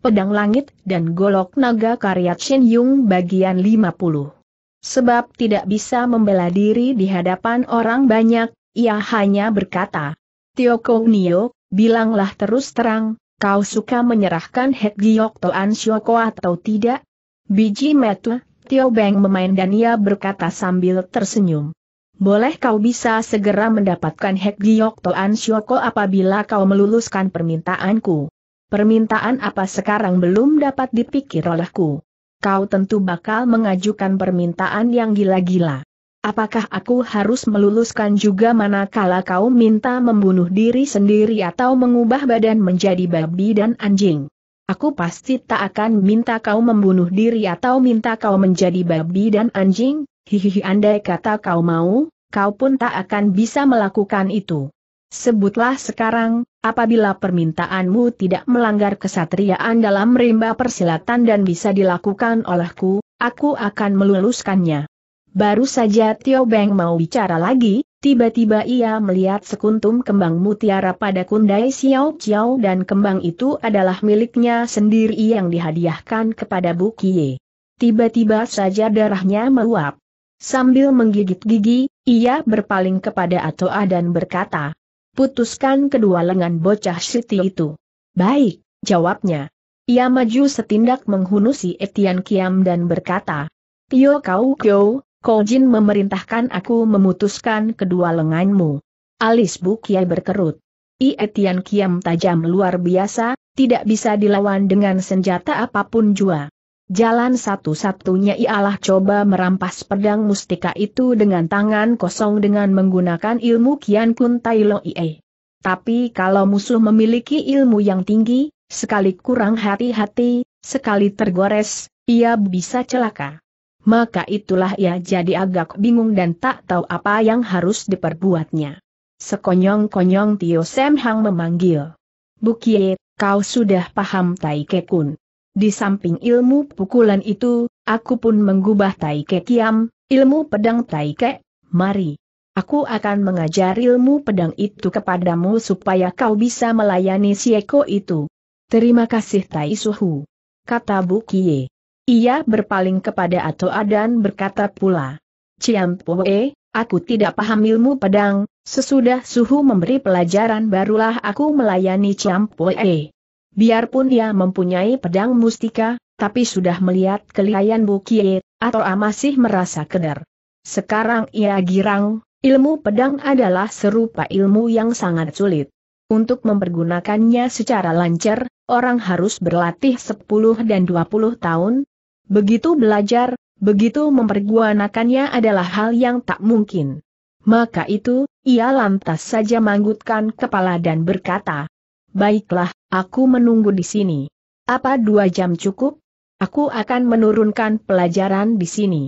pedang langit dan golok naga karya Chin Yung bagian 50. Sebab tidak bisa membela diri di hadapan orang banyak, ia hanya berkata, Tio Kong Nio, bilanglah terus terang, kau suka menyerahkan Hek Giyok Toan Shoko atau tidak? Biji metu, Tio Beng memain dan ia berkata sambil tersenyum. Boleh kau bisa segera mendapatkan Hek Giyok Toan Shoko apabila kau meluluskan permintaanku. Permintaan apa sekarang belum dapat dipikir olehku. Kau tentu bakal mengajukan permintaan yang gila-gila. Apakah aku harus meluluskan juga manakala kau minta membunuh diri sendiri atau mengubah badan menjadi babi dan anjing? Aku pasti tak akan minta kau membunuh diri atau minta kau menjadi babi dan anjing, hihihi andai kata kau mau, kau pun tak akan bisa melakukan itu. Sebutlah sekarang, apabila permintaanmu tidak melanggar kesatriaan dalam rimba persilatan dan bisa dilakukan olehku, aku akan meluluskannya. Baru saja Tio Beng mau bicara lagi, tiba-tiba ia melihat sekuntum kembang mutiara pada kundai Xiao Xiao dan kembang itu adalah miliknya sendiri yang dihadiahkan kepada Bu Kie. Tiba-tiba saja darahnya meluap. Sambil menggigit gigi, ia berpaling kepada Atoa dan berkata, putuskan kedua lengan bocah Siti itu. Baik, jawabnya. Ia maju setindak menghunusi Etian Kiam dan berkata, Tio Kau Kyo, Jin memerintahkan aku memutuskan kedua lenganmu. Alis Bu berkerut. I Etian Kiam tajam luar biasa, tidak bisa dilawan dengan senjata apapun jua. Jalan satu-satunya ialah coba merampas pedang mustika itu dengan tangan kosong dengan menggunakan ilmu Kian Kun Tai Lo Ie. Tapi kalau musuh memiliki ilmu yang tinggi, sekali kurang hati-hati, sekali tergores, ia bisa celaka. Maka itulah ia jadi agak bingung dan tak tahu apa yang harus diperbuatnya. Sekonyong-konyong Tio Sem Hang memanggil. Bukie, kau sudah paham Tai Kun? Di samping ilmu pukulan itu, aku pun menggubah Tai Kiam, ilmu pedang Tai Kek. mari. Aku akan mengajar ilmu pedang itu kepadamu supaya kau bisa melayani Sieko itu. Terima kasih Tai Suhu. Kata Bu Kie. Ia berpaling kepada Atoa dan berkata pula. Ciam Poe, aku tidak paham ilmu pedang, sesudah Suhu memberi pelajaran barulah aku melayani Ciam Poe. Biarpun dia mempunyai pedang mustika, tapi sudah melihat kelihayan bukit, atau masih merasa keder. Sekarang ia girang, ilmu pedang adalah serupa ilmu yang sangat sulit. Untuk mempergunakannya secara lancar, orang harus berlatih 10 dan 20 tahun. Begitu belajar, begitu mempergunakannya adalah hal yang tak mungkin. Maka itu, ia lantas saja manggutkan kepala dan berkata, Baiklah, aku menunggu di sini. Apa dua jam cukup? Aku akan menurunkan pelajaran di sini.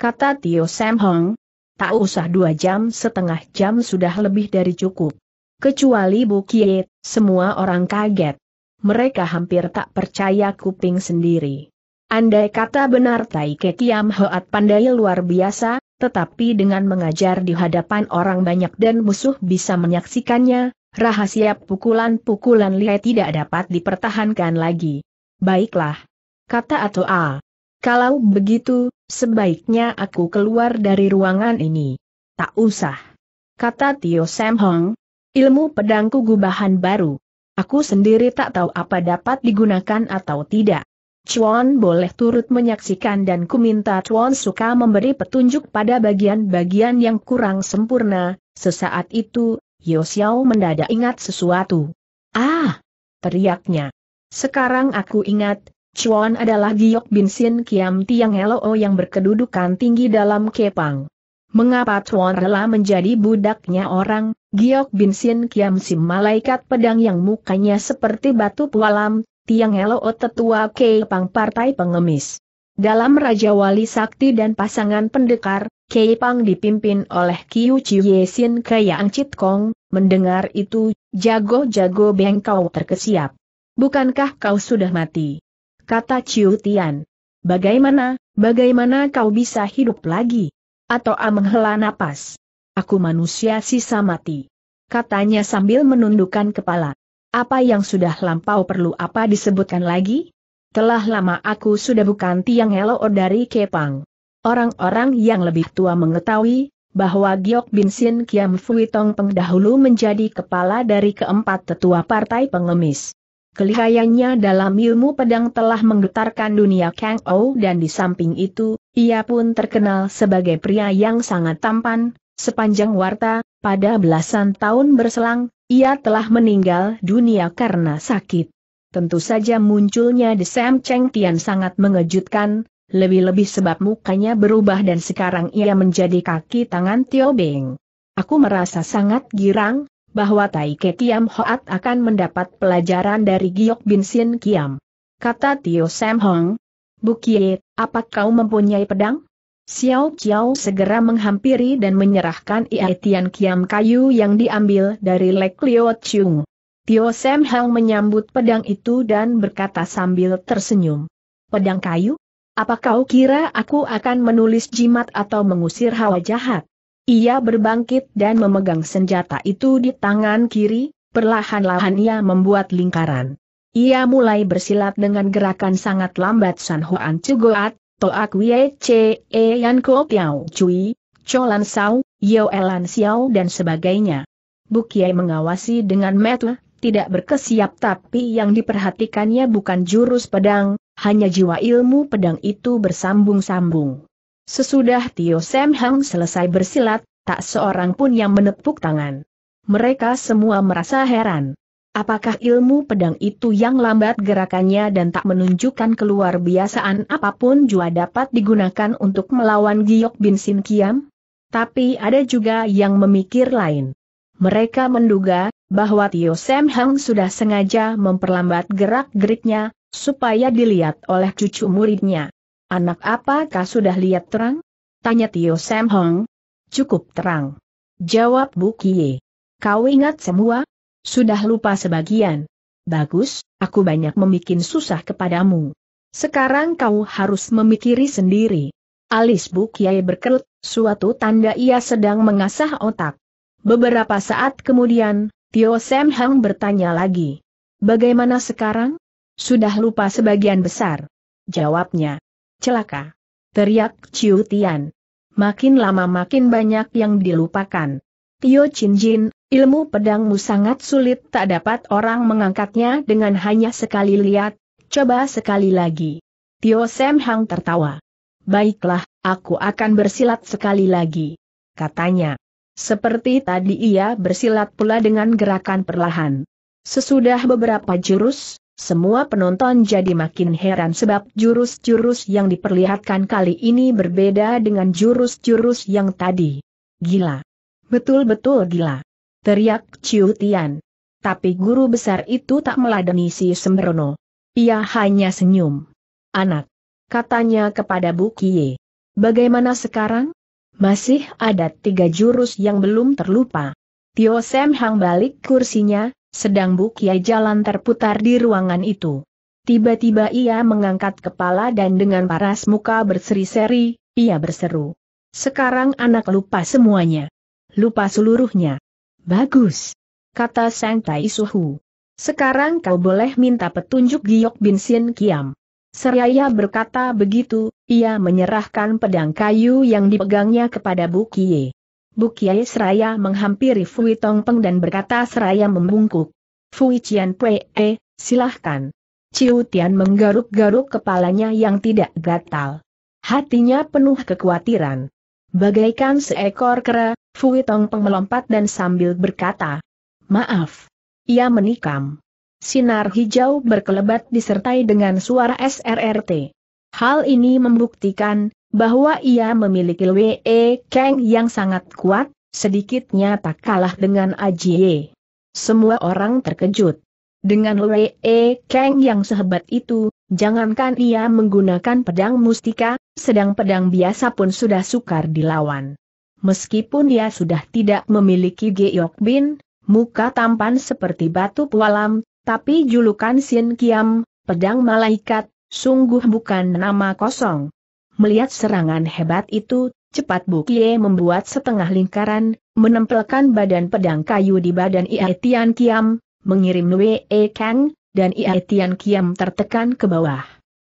Kata Tio Sam Hong. Tak usah dua jam setengah jam sudah lebih dari cukup. Kecuali Bu Kiet, semua orang kaget. Mereka hampir tak percaya kuping sendiri. Andai kata benar Tai Kiam Hoat pandai luar biasa, tetapi dengan mengajar di hadapan orang banyak dan musuh bisa menyaksikannya, rahasia pukulan-pukulan Lie tidak dapat dipertahankan lagi. Baiklah. Kata Ato A. Kalau begitu, sebaiknya aku keluar dari ruangan ini. Tak usah. Kata Tio Sam Hong. Ilmu pedangku gubahan baru. Aku sendiri tak tahu apa dapat digunakan atau tidak. Chuan boleh turut menyaksikan dan ku minta Chuan suka memberi petunjuk pada bagian-bagian yang kurang sempurna. Sesaat itu, Yosiao mendadak ingat sesuatu. Ah! Teriaknya. Sekarang aku ingat, Chuan adalah Giok Bin Sin Kiam Tiang Loo yang berkedudukan tinggi dalam Kepang. Mengapa Chuan rela menjadi budaknya orang, Giok Bin Sin Kiam si malaikat pedang yang mukanya seperti batu pualam, Tiang Loo tetua Kepang Partai Pengemis. Dalam Raja Wali Sakti dan pasangan pendekar, Kei dipimpin oleh Kiu Ye Sin ke Yang Chit Kong, mendengar itu, jago-jago Beng Kau terkesiap. Bukankah kau sudah mati? Kata Chiu Tian. Bagaimana, bagaimana kau bisa hidup lagi? Atau A menghela napas? Aku manusia sisa mati. Katanya sambil menundukkan kepala. Apa yang sudah lampau perlu apa disebutkan lagi? Telah lama aku sudah bukan tiang elo dari Kepang. Orang-orang yang lebih tua mengetahui bahwa Giok Bin Sin Kiam Fui Tong Peng dahulu menjadi kepala dari keempat tetua partai pengemis. Kelihayannya dalam ilmu pedang telah menggetarkan dunia Kang Ou dan di samping itu, ia pun terkenal sebagai pria yang sangat tampan, sepanjang warta, pada belasan tahun berselang, ia telah meninggal dunia karena sakit. Tentu saja munculnya Desem Cheng Tian sangat mengejutkan, lebih-lebih sebab mukanya berubah dan sekarang ia menjadi kaki tangan Tio Beng. Aku merasa sangat girang, bahwa Tai Ke Kiam Hoat akan mendapat pelajaran dari Giok Bin Sin Kiam. Kata Tio Sam Hong. Bukit, apa kau mempunyai pedang? Xiao Xiao segera menghampiri dan menyerahkan Ia Tian Kiam kayu yang diambil dari Lek Lio Chung. Tio Sam Hong menyambut pedang itu dan berkata sambil tersenyum. Pedang kayu? Apa kau kira aku akan menulis jimat atau mengusir hawa jahat? Ia berbangkit dan memegang senjata itu di tangan kiri, perlahan-lahan ia membuat lingkaran. Ia mulai bersilat dengan gerakan sangat lambat San Huan Cugoat, Toak Wie Che E Yan Ko Piao Cui, Cholan Sao, Yeo Elan Xiao dan sebagainya. Bukiai mengawasi dengan metu, tidak berkesiap tapi yang diperhatikannya bukan jurus pedang, hanya jiwa ilmu pedang itu bersambung-sambung. Sesudah Tio Sam Hang selesai bersilat, tak seorang pun yang menepuk tangan. Mereka semua merasa heran. Apakah ilmu pedang itu yang lambat gerakannya dan tak menunjukkan keluar biasaan apapun juga dapat digunakan untuk melawan Giok Bin Sin Kiam? Tapi ada juga yang memikir lain. Mereka menduga bahwa Tio Sam Hang sudah sengaja memperlambat gerak-geriknya, supaya dilihat oleh cucu muridnya. Anak apakah sudah lihat terang? Tanya Tio Sam Hong. Cukup terang. Jawab Bu Kie. Kau ingat semua? Sudah lupa sebagian. Bagus, aku banyak membuat susah kepadamu. Sekarang kau harus memikiri sendiri. Alis Bu Kie berkerut, suatu tanda ia sedang mengasah otak. Beberapa saat kemudian, Tio Sam Hong bertanya lagi. Bagaimana sekarang? Sudah lupa sebagian besar. Jawabnya. Celaka. Teriak Ciu Tian. Makin lama makin banyak yang dilupakan. Tio Chin Jin, ilmu pedangmu sangat sulit tak dapat orang mengangkatnya dengan hanya sekali lihat, coba sekali lagi. Tio Sam Hang tertawa. Baiklah, aku akan bersilat sekali lagi. Katanya. Seperti tadi ia bersilat pula dengan gerakan perlahan. Sesudah beberapa jurus, semua penonton jadi makin heran sebab jurus-jurus yang diperlihatkan kali ini berbeda dengan jurus-jurus yang tadi. Gila. Betul-betul gila. Teriak Ciu Tian. Tapi guru besar itu tak meladeni si Sembrono. Ia hanya senyum. Anak. Katanya kepada Bu Kie. Bagaimana sekarang? Masih ada tiga jurus yang belum terlupa. Tio Sem Hang balik kursinya, sedang bukia jalan terputar di ruangan itu. Tiba-tiba ia mengangkat kepala dan dengan paras muka berseri-seri, ia berseru. Sekarang anak lupa semuanya. Lupa seluruhnya. Bagus. Kata Sang Tai Suhu. Sekarang kau boleh minta petunjuk Giok Bin Sin Kiam. Seraya berkata begitu, ia menyerahkan pedang kayu yang dipegangnya kepada Bu Kie. Bukiai Seraya menghampiri Fui Peng dan berkata Seraya membungkuk. Fui Cian Pue, eh, silahkan. Ciu Tian menggaruk-garuk kepalanya yang tidak gatal. Hatinya penuh kekhawatiran. Bagaikan seekor kera, Fui Peng melompat dan sambil berkata, Maaf. Ia menikam. Sinar hijau berkelebat disertai dengan suara SRRT. Hal ini membuktikan, bahwa ia memiliki Wee Kang yang sangat kuat, sedikitnya tak kalah dengan Ajie. Semua orang terkejut. Dengan Wee Kang yang sehebat itu, jangankan ia menggunakan pedang mustika, sedang pedang biasa pun sudah sukar dilawan. Meskipun ia sudah tidak memiliki Geok Bin, muka tampan seperti batu pualam, tapi julukan Sin Kiam, pedang malaikat, sungguh bukan nama kosong. Melihat serangan hebat itu, cepat Bukie membuat setengah lingkaran, menempelkan badan pedang kayu di badan Ia Tian Kiam, mengirim Nue E Kang, dan Ia Tian Kiam tertekan ke bawah.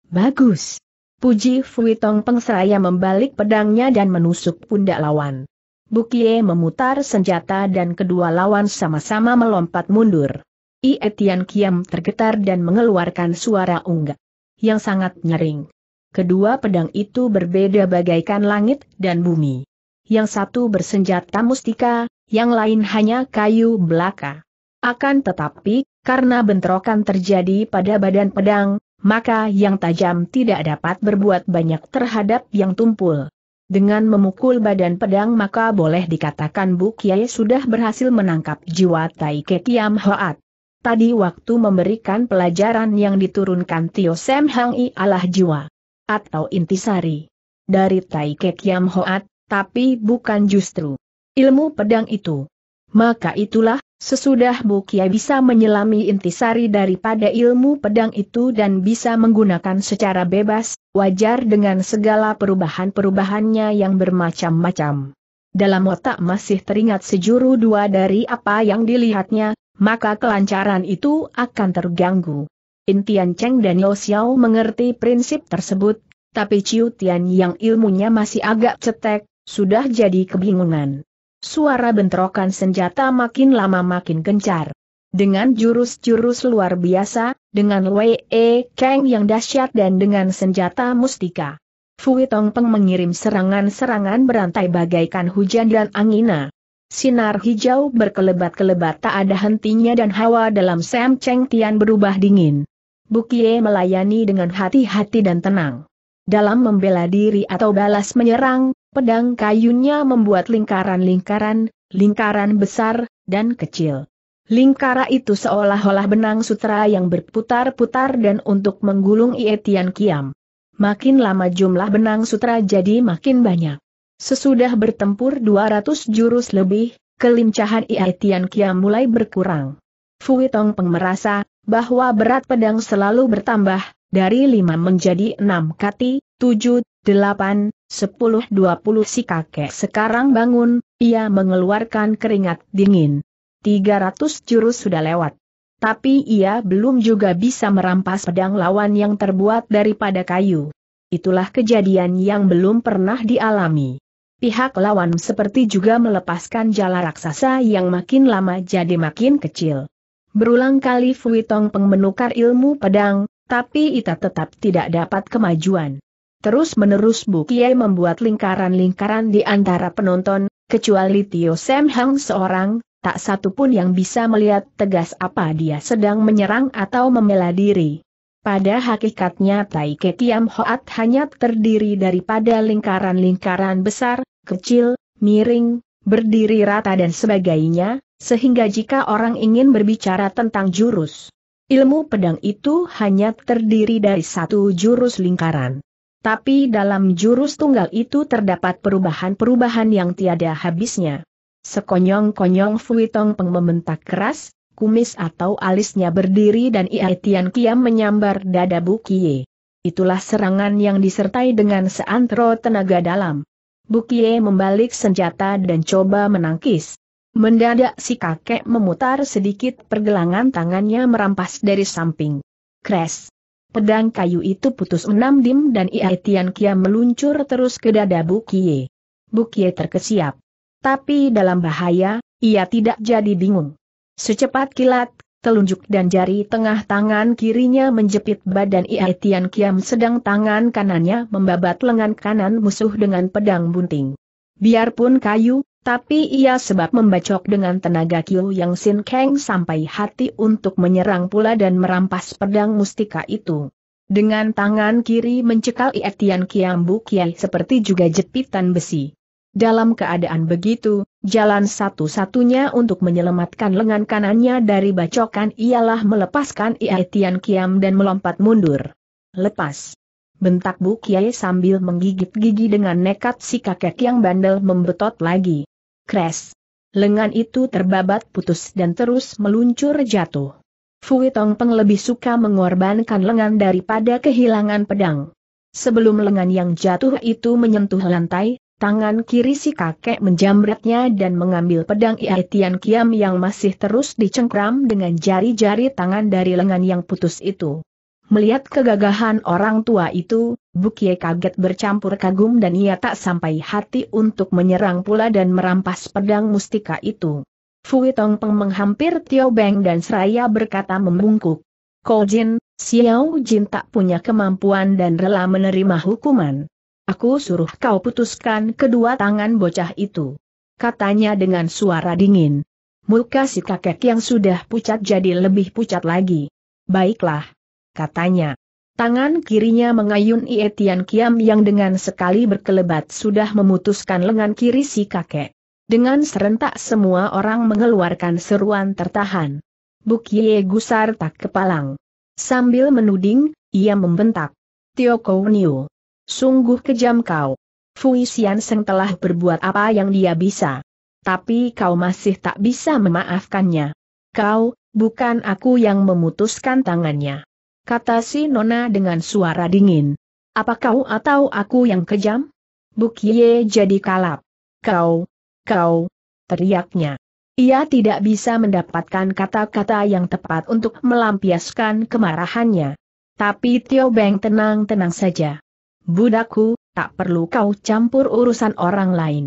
Bagus! Puji fuitong pengseraya membalik pedangnya dan menusuk pundak lawan. Bukie memutar senjata dan kedua lawan sama-sama melompat mundur. Ie Kiam tergetar dan mengeluarkan suara unggah yang sangat nyering. Kedua pedang itu berbeda bagaikan langit dan bumi. Yang satu bersenjata mustika, yang lain hanya kayu belaka. Akan tetapi, karena bentrokan terjadi pada badan pedang, maka yang tajam tidak dapat berbuat banyak terhadap yang tumpul. Dengan memukul badan pedang maka boleh dikatakan Bu Kiai sudah berhasil menangkap jiwa Tai Kiam Hoat. Tadi waktu memberikan pelajaran yang diturunkan Tio Sam Hang I Allah jiwa atau intisari dari Tai Kek Yam Hoat, tapi bukan justru ilmu pedang itu. Maka itulah, sesudah Bu Bukia bisa menyelami intisari daripada ilmu pedang itu dan bisa menggunakan secara bebas, wajar dengan segala perubahan-perubahannya yang bermacam-macam. Dalam otak masih teringat sejuru dua dari apa yang dilihatnya, maka kelancaran itu akan terganggu. In Tian Cheng dan Yo Xiao mengerti prinsip tersebut, tapi Ciu Tian yang ilmunya masih agak cetek, sudah jadi kebingungan. Suara bentrokan senjata makin lama makin gencar. Dengan jurus-jurus luar biasa, dengan Wei E Kang yang dahsyat dan dengan senjata mustika. Fui Tong Peng mengirim serangan-serangan berantai bagaikan hujan dan angina. Sinar hijau berkelebat-kelebat tak ada hentinya dan hawa dalam Sam Cheng Tian berubah dingin. Bukie melayani dengan hati-hati dan tenang. Dalam membela diri atau balas menyerang, pedang kayunya membuat lingkaran-lingkaran, lingkaran besar, dan kecil. Lingkara itu seolah-olah benang sutra yang berputar-putar dan untuk menggulung Ietian Kiam. Makin lama jumlah benang sutra jadi makin banyak. Sesudah bertempur 200 jurus lebih, kelincahan Ietian Kiam mulai berkurang. Fuitong Peng merasa, bahwa berat pedang selalu bertambah, dari lima menjadi enam kati, tujuh, delapan, sepuluh dua puluh si kakek sekarang bangun, ia mengeluarkan keringat dingin. Tiga ratus jurus sudah lewat. Tapi ia belum juga bisa merampas pedang lawan yang terbuat daripada kayu. Itulah kejadian yang belum pernah dialami. Pihak lawan seperti juga melepaskan jala raksasa yang makin lama jadi makin kecil. Berulang kali Fui Tong Peng menukar ilmu pedang, tapi Ita tetap tidak dapat kemajuan. Terus-menerus Bu Kiai membuat lingkaran-lingkaran di antara penonton, kecuali Tio Sam Hang seorang, tak satu pun yang bisa melihat tegas apa dia sedang menyerang atau membela diri. Pada hakikatnya Tai Tiam Hoat hanya terdiri daripada lingkaran-lingkaran besar, kecil, miring, berdiri rata dan sebagainya, sehingga jika orang ingin berbicara tentang jurus, ilmu pedang itu hanya terdiri dari satu jurus lingkaran. Tapi dalam jurus tunggal itu terdapat perubahan-perubahan yang tiada habisnya. Sekonyong-konyong Fuitong Peng membentak keras, kumis atau alisnya berdiri dan Ia Tian Kiam menyambar dada Bu Kie. Itulah serangan yang disertai dengan seantero tenaga dalam. Bukie membalik senjata dan coba menangkis. Mendadak si kakek memutar sedikit pergelangan tangannya merampas dari samping. Kres. Pedang kayu itu putus enam dim dan ia Tian Kia meluncur terus ke dada Bukie. Bukie terkesiap. Tapi dalam bahaya, ia tidak jadi bingung. Secepat kilat, telunjuk dan jari tengah tangan kirinya menjepit badan ia Tian Kiam sedang tangan kanannya membabat lengan kanan musuh dengan pedang bunting. Biarpun kayu, tapi ia sebab membacok dengan tenaga Kiu Yang Sin Kang sampai hati untuk menyerang pula dan merampas pedang mustika itu. Dengan tangan kiri mencekal Ietian Kiambu Kiai seperti juga jepitan besi. Dalam keadaan begitu, jalan satu-satunya untuk menyelamatkan lengan kanannya dari bacokan ialah melepaskan Ietian Kiam dan melompat mundur. Lepas. Bentak Bu Kiai sambil menggigit gigi dengan nekat si kakek yang bandel membetot lagi. Kres. Lengan itu terbabat putus dan terus meluncur jatuh. Fui Peng lebih suka mengorbankan lengan daripada kehilangan pedang. Sebelum lengan yang jatuh itu menyentuh lantai, tangan kiri si kakek menjamretnya dan mengambil pedang Ia Kiam yang masih terus dicengkram dengan jari-jari tangan dari lengan yang putus itu. Melihat kegagahan orang tua itu, Bukie kaget bercampur kagum dan ia tak sampai hati untuk menyerang pula dan merampas pedang mustika itu. Fui Tong Peng menghampir Tio Beng dan seraya berkata membungkuk. Ko Jin, Xiao Jin tak punya kemampuan dan rela menerima hukuman. Aku suruh kau putuskan kedua tangan bocah itu. Katanya dengan suara dingin. Muka si kakek yang sudah pucat jadi lebih pucat lagi. Baiklah katanya. Tangan kirinya mengayun ietian Kiam yang dengan sekali berkelebat sudah memutuskan lengan kiri si kakek. Dengan serentak semua orang mengeluarkan seruan tertahan. Ye gusar tak kepalang. Sambil menuding, ia membentak. Tio Niu. Sungguh kejam kau. Fui Sian Seng telah berbuat apa yang dia bisa. Tapi kau masih tak bisa memaafkannya. Kau, bukan aku yang memutuskan tangannya kata si Nona dengan suara dingin. Apa kau atau aku yang kejam? Bukye jadi kalap. Kau, kau, teriaknya. Ia tidak bisa mendapatkan kata-kata yang tepat untuk melampiaskan kemarahannya. Tapi Tio Beng tenang-tenang saja. Budaku tak perlu kau campur urusan orang lain.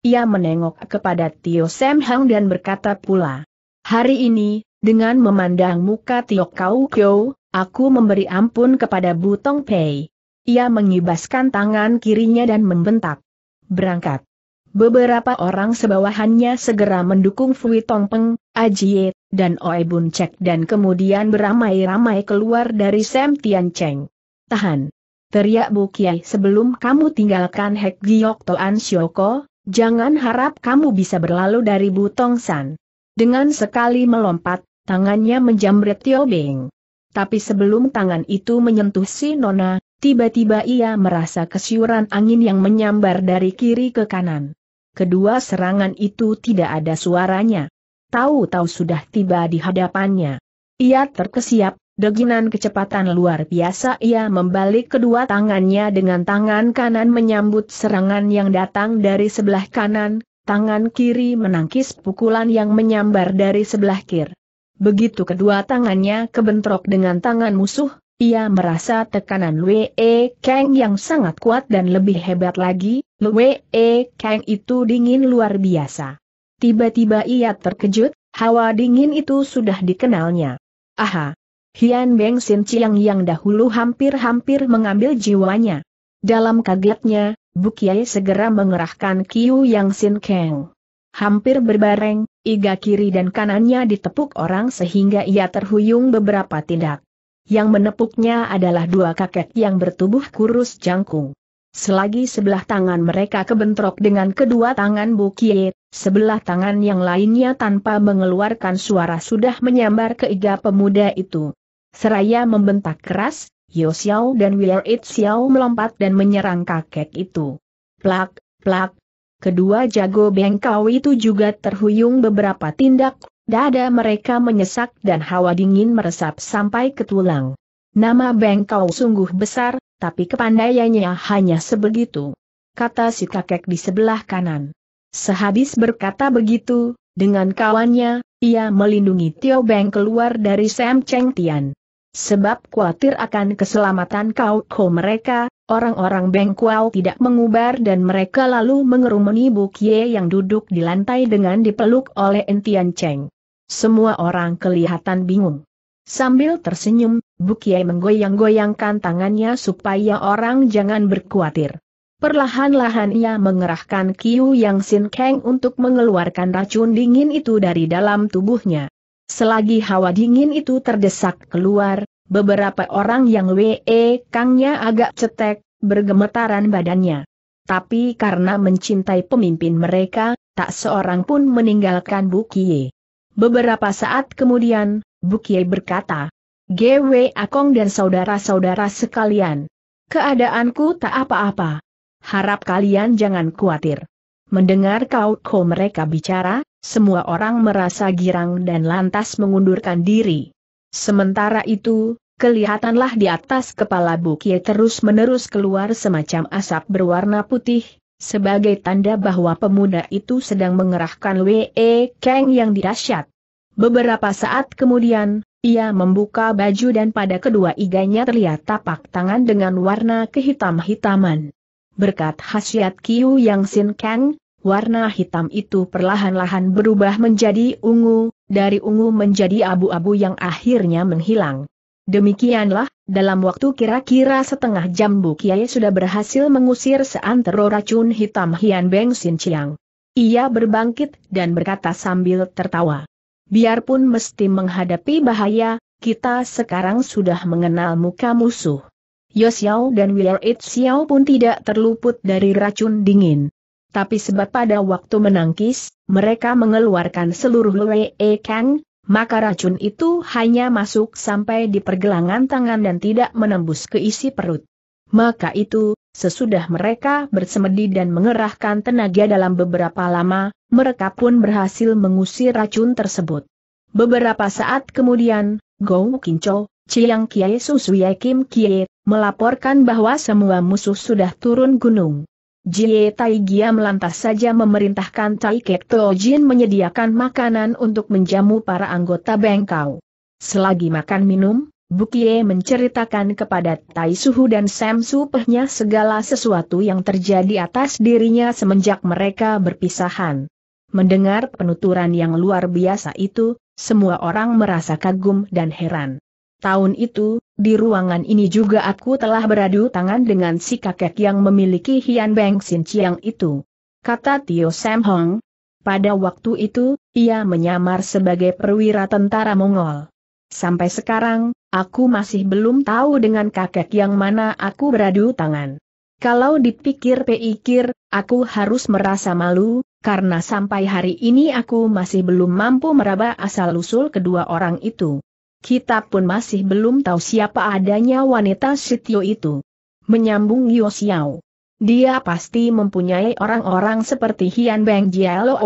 Ia menengok kepada Tio Sam Hang dan berkata pula. Hari ini, dengan memandang muka Tio Kau Kyo, Aku memberi ampun kepada Butong Pei. Ia mengibaskan tangan kirinya dan membentak. Berangkat. Beberapa orang sebawahannya segera mendukung Fui Tong Peng, Ajie, dan Oe Bun Cek dan kemudian beramai-ramai keluar dari Sam Tian Cheng. Tahan. Teriak Bu Kiai sebelum kamu tinggalkan Hek Giok Toan Shoko, jangan harap kamu bisa berlalu dari Butong San. Dengan sekali melompat, tangannya menjamret Tio Bing. Tapi sebelum tangan itu menyentuh si Nona, tiba-tiba ia merasa kesiuran angin yang menyambar dari kiri ke kanan. Kedua serangan itu tidak ada suaranya. Tahu-tahu sudah tiba di hadapannya. Ia terkesiap, deginan kecepatan luar biasa ia membalik kedua tangannya dengan tangan kanan menyambut serangan yang datang dari sebelah kanan, tangan kiri menangkis pukulan yang menyambar dari sebelah kiri. Begitu kedua tangannya kebentrok dengan tangan musuh, ia merasa tekanan Lue e Kang yang sangat kuat dan lebih hebat lagi, Lue e Kang itu dingin luar biasa. Tiba-tiba ia terkejut, hawa dingin itu sudah dikenalnya. Aha! Hian Beng Sin Chiang yang dahulu hampir-hampir mengambil jiwanya. Dalam kagetnya, Bukiai segera mengerahkan Kiu Yang Sin Kang. Hampir berbareng, Iga kiri dan kanannya ditepuk orang sehingga ia terhuyung beberapa tindak. Yang menepuknya adalah dua kakek yang bertubuh kurus jangkung. Selagi sebelah tangan mereka kebentrok dengan kedua tangan Bukie, sebelah tangan yang lainnya tanpa mengeluarkan suara sudah menyambar ke iga pemuda itu. Seraya membentak keras, Yo Xiao dan Willer It Xiao melompat dan menyerang kakek itu. Plak, plak, kedua jago bengkau itu juga terhuyung beberapa tindak, dada mereka menyesak dan hawa dingin meresap sampai ke tulang. Nama bengkau sungguh besar, tapi kepandaiannya hanya sebegitu. Kata si kakek di sebelah kanan. Sehabis berkata begitu, dengan kawannya, ia melindungi Tio Beng keluar dari Sam Cheng Tian. Sebab khawatir akan keselamatan kau kau mereka, orang-orang Bengkuang tidak mengubar dan mereka lalu mengerumuni Bukie yang duduk di lantai dengan dipeluk oleh Entian Cheng. Semua orang kelihatan bingung. Sambil tersenyum, Bukie menggoyang-goyangkan tangannya supaya orang jangan berkhawatir. Perlahan-lahan ia mengerahkan Kiu Yang Sin Kang untuk mengeluarkan racun dingin itu dari dalam tubuhnya. Selagi hawa dingin itu terdesak keluar, beberapa orang yang WE e, Kangnya agak cetek, bergemetaran badannya. Tapi karena mencintai pemimpin mereka, tak seorang pun meninggalkan Bukie. Beberapa saat kemudian, Bukie berkata, GW Akong dan saudara-saudara sekalian. Keadaanku tak apa-apa. Harap kalian jangan khawatir. Mendengar kau-kau mereka bicara, semua orang merasa girang dan lantas mengundurkan diri. Sementara itu, kelihatanlah di atas kepala Bukie terus-menerus keluar semacam asap berwarna putih, sebagai tanda bahwa pemuda itu sedang mengerahkan Wee Kang yang dirasyat. Beberapa saat kemudian, ia membuka baju dan pada kedua iganya terlihat tapak tangan dengan warna kehitam-hitaman. Berkat khasiat Kiu Yang Sin Kang, warna hitam itu perlahan-lahan berubah menjadi ungu, dari ungu menjadi abu-abu yang akhirnya menghilang. Demikianlah, dalam waktu kira-kira setengah jam Bu Kiai sudah berhasil mengusir seantero racun hitam Hian Beng Sin Chiang. Ia berbangkit dan berkata sambil tertawa. Biarpun mesti menghadapi bahaya, kita sekarang sudah mengenal muka musuh. Yosiao dan Willer Xiao pun tidak terluput dari racun dingin tapi sebab pada waktu menangkis, mereka mengeluarkan seluruh Lue e Kang, maka racun itu hanya masuk sampai di pergelangan tangan dan tidak menembus ke isi perut. Maka itu, sesudah mereka bersemedi dan mengerahkan tenaga dalam beberapa lama, mereka pun berhasil mengusir racun tersebut. Beberapa saat kemudian, Gou Kinco, Chiang Kiai Susuye Kim Kie, melaporkan bahwa semua musuh sudah turun gunung. Jie Tai Gia melantas saja memerintahkan Tai Kek Jin menyediakan makanan untuk menjamu para anggota Bengkau. Selagi makan minum, Bukie menceritakan kepada Tai Suhu dan Sam Supehnya segala sesuatu yang terjadi atas dirinya semenjak mereka berpisahan. Mendengar penuturan yang luar biasa itu, semua orang merasa kagum dan heran. Tahun itu, di ruangan ini juga aku telah beradu tangan dengan si kakek yang memiliki Hian Beng Sin Chiang itu. Kata Tio Sam Hong. Pada waktu itu, ia menyamar sebagai perwira tentara Mongol. Sampai sekarang, aku masih belum tahu dengan kakek yang mana aku beradu tangan. Kalau dipikir-pikir, aku harus merasa malu, karena sampai hari ini aku masih belum mampu meraba asal-usul kedua orang itu. Kita pun masih belum tahu siapa adanya wanita Sitio itu. Menyambung Yo Xiao. Dia pasti mempunyai orang-orang seperti Hian Beng Jialo,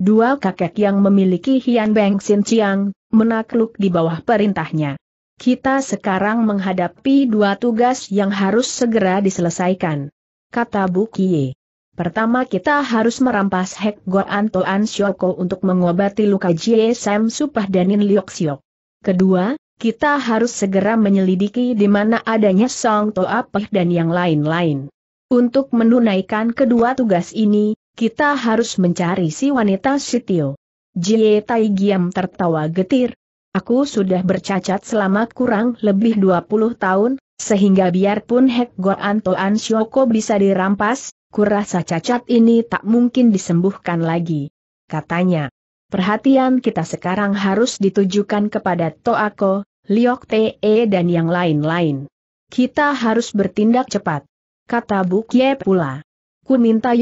dua kakek yang memiliki Hian Beng Xin Chiang, menakluk di bawah perintahnya. Kita sekarang menghadapi dua tugas yang harus segera diselesaikan. Kata Bu Kie. Pertama kita harus merampas Hek Goan Toan Shoko untuk mengobati luka Jie Sam Supah Danin Liok Siok. Kedua, kita harus segera menyelidiki di mana adanya Song Toapeh dan yang lain-lain. Untuk menunaikan kedua tugas ini, kita harus mencari si wanita Sitio. Jie Tai Giam tertawa getir. Aku sudah bercacat selama kurang lebih 20 tahun, sehingga biarpun Hek Goan Toan Shoko bisa dirampas, kurasa cacat ini tak mungkin disembuhkan lagi. Katanya. Perhatian kita sekarang harus ditujukan kepada Toako, Liok Te e, dan yang lain-lain. Kita harus bertindak cepat. Kata Bukyep pula. Ku minta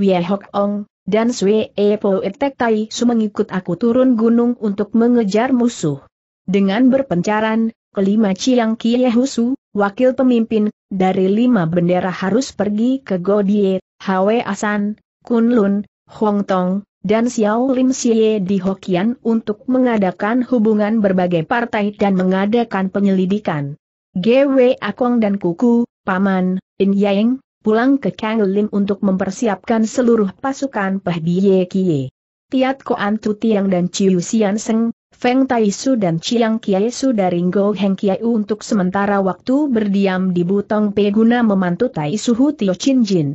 Wie Hok Ong, dan E Po Etek Tai Su mengikut aku turun gunung untuk mengejar musuh. Dengan berpencaran, kelima Chiang Husu, wakil pemimpin, dari lima bendera harus pergi ke Godie, Hwe Asan, Kunlun, Hong Tong, dan Xiao Lim Xie di Hokian untuk mengadakan hubungan berbagai partai dan mengadakan penyelidikan. GW Akong dan Kuku, Paman, In Yang, pulang ke Kang Lim untuk mempersiapkan seluruh pasukan Peh Bie Kie. Tiat Koan Tu Tiang dan Ciu Xian Seng, Feng Tai Su dan Chiang Kiai Su dari Ngo Heng Kiai untuk sementara waktu berdiam di Butong Pe guna memantu Tai Suhu Tio Chin Jin.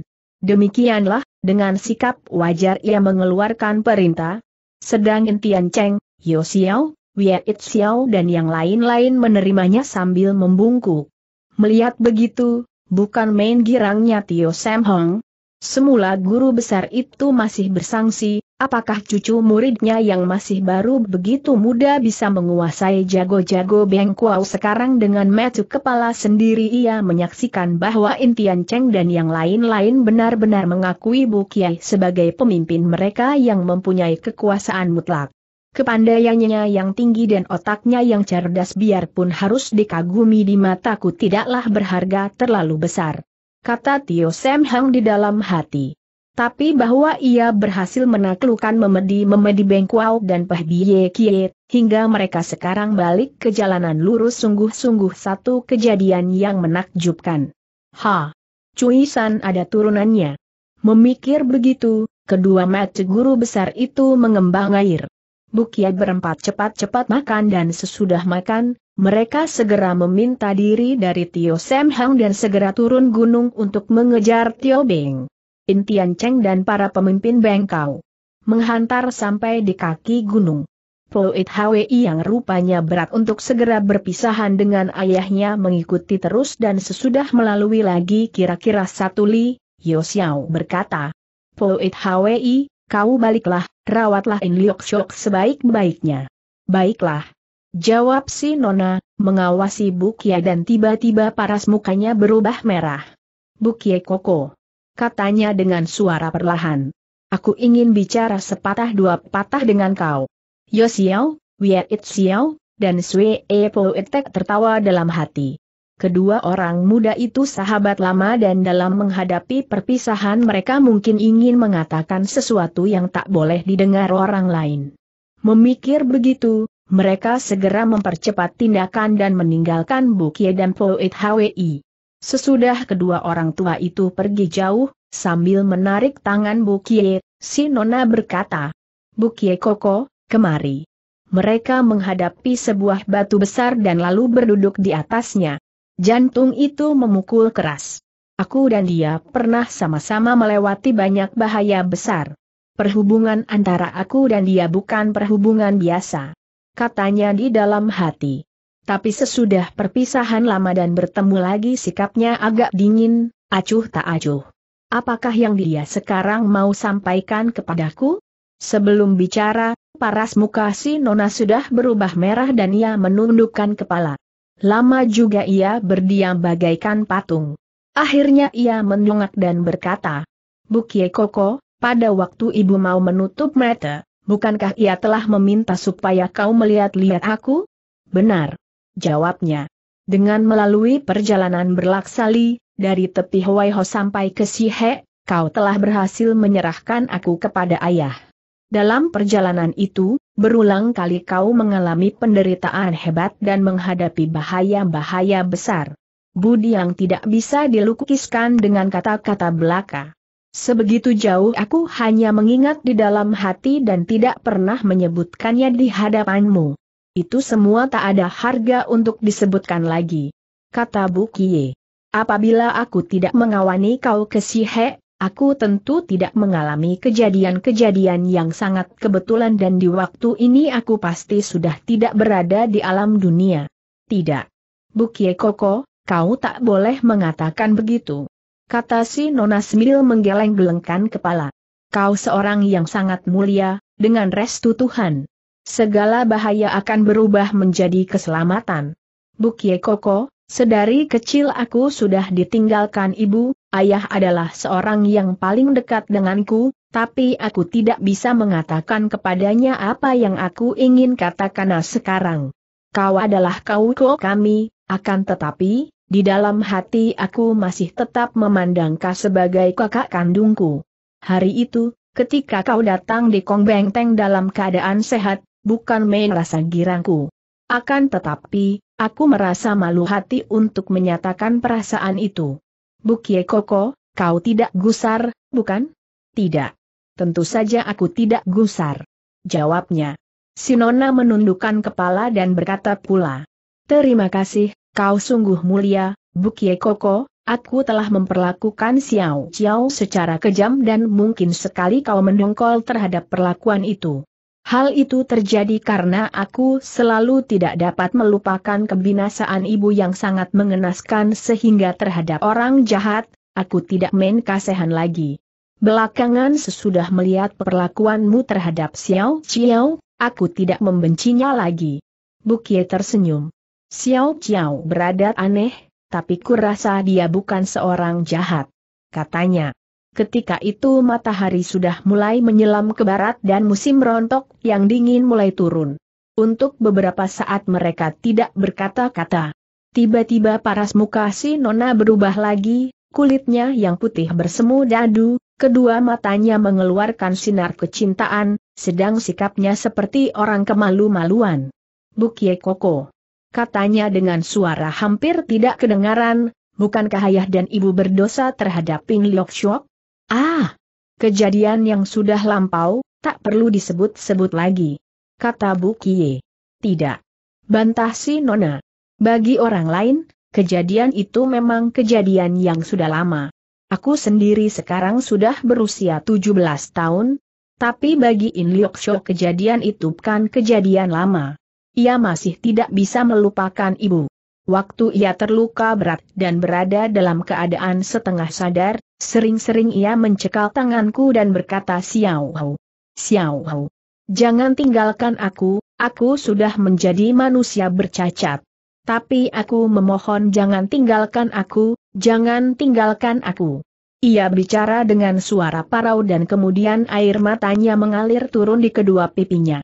Demikianlah, dengan sikap wajar ia mengeluarkan perintah. Sedang Intian Cheng, Yo Xiao, It Xiao dan yang lain-lain menerimanya sambil membungkuk. Melihat begitu, bukan main girangnya Tio Sam Hong. Semula guru besar itu masih bersangsi, Apakah cucu muridnya yang masih baru begitu muda bisa menguasai jago-jago Beng Kuau sekarang dengan metu kepala sendiri ia menyaksikan bahwa Intian Cheng dan yang lain-lain benar-benar mengakui Bu Kiai sebagai pemimpin mereka yang mempunyai kekuasaan mutlak. Kepandaiannya yang tinggi dan otaknya yang cerdas biarpun harus dikagumi di mataku tidaklah berharga terlalu besar. Kata Tio Sam Hang di dalam hati tapi bahwa ia berhasil menaklukkan memedi-memedi Bengkuau dan Pehbiye Kiet, Kie, hingga mereka sekarang balik ke jalanan lurus sungguh-sungguh satu kejadian yang menakjubkan. Ha! Cuisan ada turunannya. Memikir begitu, kedua mata guru besar itu mengembang air. Bukia berempat cepat-cepat makan dan sesudah makan, mereka segera meminta diri dari Tio Samhang dan segera turun gunung untuk mengejar Tio Beng. In Tian Cheng dan para pemimpin Bengkau. Menghantar sampai di kaki gunung. Poit Hwi yang rupanya berat untuk segera berpisahan dengan ayahnya mengikuti terus dan sesudah melalui lagi kira-kira satu li, Xiao berkata. Poit Hwi, kau baliklah, rawatlah In Liok Shok sebaik-baiknya. Baiklah. Jawab si Nona, mengawasi Bukia dan tiba-tiba paras mukanya berubah merah. Bukie Koko katanya dengan suara perlahan. Aku ingin bicara sepatah dua patah dengan kau. Yo Xiao, Wei It Xiao, dan Sui E Po Etek tertawa dalam hati. Kedua orang muda itu sahabat lama dan dalam menghadapi perpisahan mereka mungkin ingin mengatakan sesuatu yang tak boleh didengar orang lain. Memikir begitu, mereka segera mempercepat tindakan dan meninggalkan Bukie dan Poet HWI. Sesudah kedua orang tua itu pergi jauh, sambil menarik tangan Bukie, si Nona berkata, Bukie Koko, kemari. Mereka menghadapi sebuah batu besar dan lalu berduduk di atasnya. Jantung itu memukul keras. Aku dan dia pernah sama-sama melewati banyak bahaya besar. Perhubungan antara aku dan dia bukan perhubungan biasa. Katanya di dalam hati. Tapi sesudah perpisahan lama dan bertemu lagi sikapnya agak dingin, acuh tak acuh. Apakah yang dia sekarang mau sampaikan kepadaku? Sebelum bicara, paras muka si Nona sudah berubah merah dan ia menundukkan kepala. Lama juga ia berdiam bagaikan patung. Akhirnya ia menyungak dan berkata, Bukie Koko, pada waktu ibu mau menutup mata, bukankah ia telah meminta supaya kau melihat-lihat aku? Benar jawabnya. Dengan melalui perjalanan berlaksali, dari tepi Ho sampai ke Sihe, kau telah berhasil menyerahkan aku kepada ayah. Dalam perjalanan itu, berulang kali kau mengalami penderitaan hebat dan menghadapi bahaya-bahaya besar. Budi yang tidak bisa dilukiskan dengan kata-kata belaka. Sebegitu jauh aku hanya mengingat di dalam hati dan tidak pernah menyebutkannya di hadapanmu. Itu semua tak ada harga untuk disebutkan lagi. Kata Bu Kie. Apabila aku tidak mengawani kau ke Sihe, aku tentu tidak mengalami kejadian-kejadian yang sangat kebetulan dan di waktu ini aku pasti sudah tidak berada di alam dunia. Tidak. Bu Kie Koko, kau tak boleh mengatakan begitu. Kata si Nona Smil menggeleng-gelengkan kepala. Kau seorang yang sangat mulia, dengan restu Tuhan segala bahaya akan berubah menjadi keselamatan. Bukye Koko, sedari kecil aku sudah ditinggalkan ibu, ayah adalah seorang yang paling dekat denganku, tapi aku tidak bisa mengatakan kepadanya apa yang aku ingin katakan sekarang. Kau adalah kau kami, akan tetapi, di dalam hati aku masih tetap memandang kau sebagai kakak kandungku. Hari itu, ketika kau datang di Kong Beng Teng dalam keadaan sehat, bukan main rasa girangku. Akan tetapi, aku merasa malu hati untuk menyatakan perasaan itu. Bukie Koko, kau tidak gusar, bukan? Tidak. Tentu saja aku tidak gusar. Jawabnya. Sinona menundukkan kepala dan berkata pula. Terima kasih, kau sungguh mulia, Bukie Koko, aku telah memperlakukan Xiao Xiao secara kejam dan mungkin sekali kau mendongkol terhadap perlakuan itu. Hal itu terjadi karena aku selalu tidak dapat melupakan kebinasaan ibu yang sangat mengenaskan sehingga terhadap orang jahat, aku tidak main kasihan lagi. Belakangan sesudah melihat perlakuanmu terhadap Xiao Xiao, aku tidak membencinya lagi. Bukie tersenyum. Xiao Xiao berada aneh, tapi kurasa dia bukan seorang jahat. Katanya. Ketika itu matahari sudah mulai menyelam ke barat dan musim rontok yang dingin mulai turun. Untuk beberapa saat mereka tidak berkata-kata. Tiba-tiba paras muka si Nona berubah lagi, kulitnya yang putih bersemu dadu, kedua matanya mengeluarkan sinar kecintaan, sedang sikapnya seperti orang kemalu-maluan. Bukye Koko. Katanya dengan suara hampir tidak kedengaran, bukankah ayah dan ibu berdosa terhadap Ping Liok Shok? Ah! Kejadian yang sudah lampau, tak perlu disebut-sebut lagi. Kata Bu Kie. Tidak. Bantah si Nona. Bagi orang lain, kejadian itu memang kejadian yang sudah lama. Aku sendiri sekarang sudah berusia 17 tahun, tapi bagi In Liok Shou kejadian itu bukan kejadian lama. Ia masih tidak bisa melupakan ibu. Waktu ia terluka berat dan berada dalam keadaan setengah sadar, Sering-sering ia mencekal tanganku dan berkata Xiao Hou. Jangan tinggalkan aku, aku sudah menjadi manusia bercacat. Tapi aku memohon jangan tinggalkan aku, jangan tinggalkan aku. Ia bicara dengan suara parau dan kemudian air matanya mengalir turun di kedua pipinya.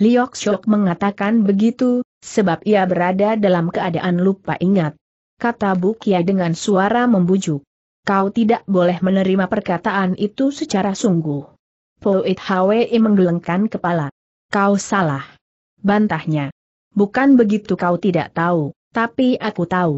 Liok Shok mengatakan begitu, sebab ia berada dalam keadaan lupa ingat. Kata Bukia dengan suara membujuk kau tidak boleh menerima perkataan itu secara sungguh. Poet Hwi menggelengkan kepala. Kau salah. Bantahnya. Bukan begitu kau tidak tahu, tapi aku tahu.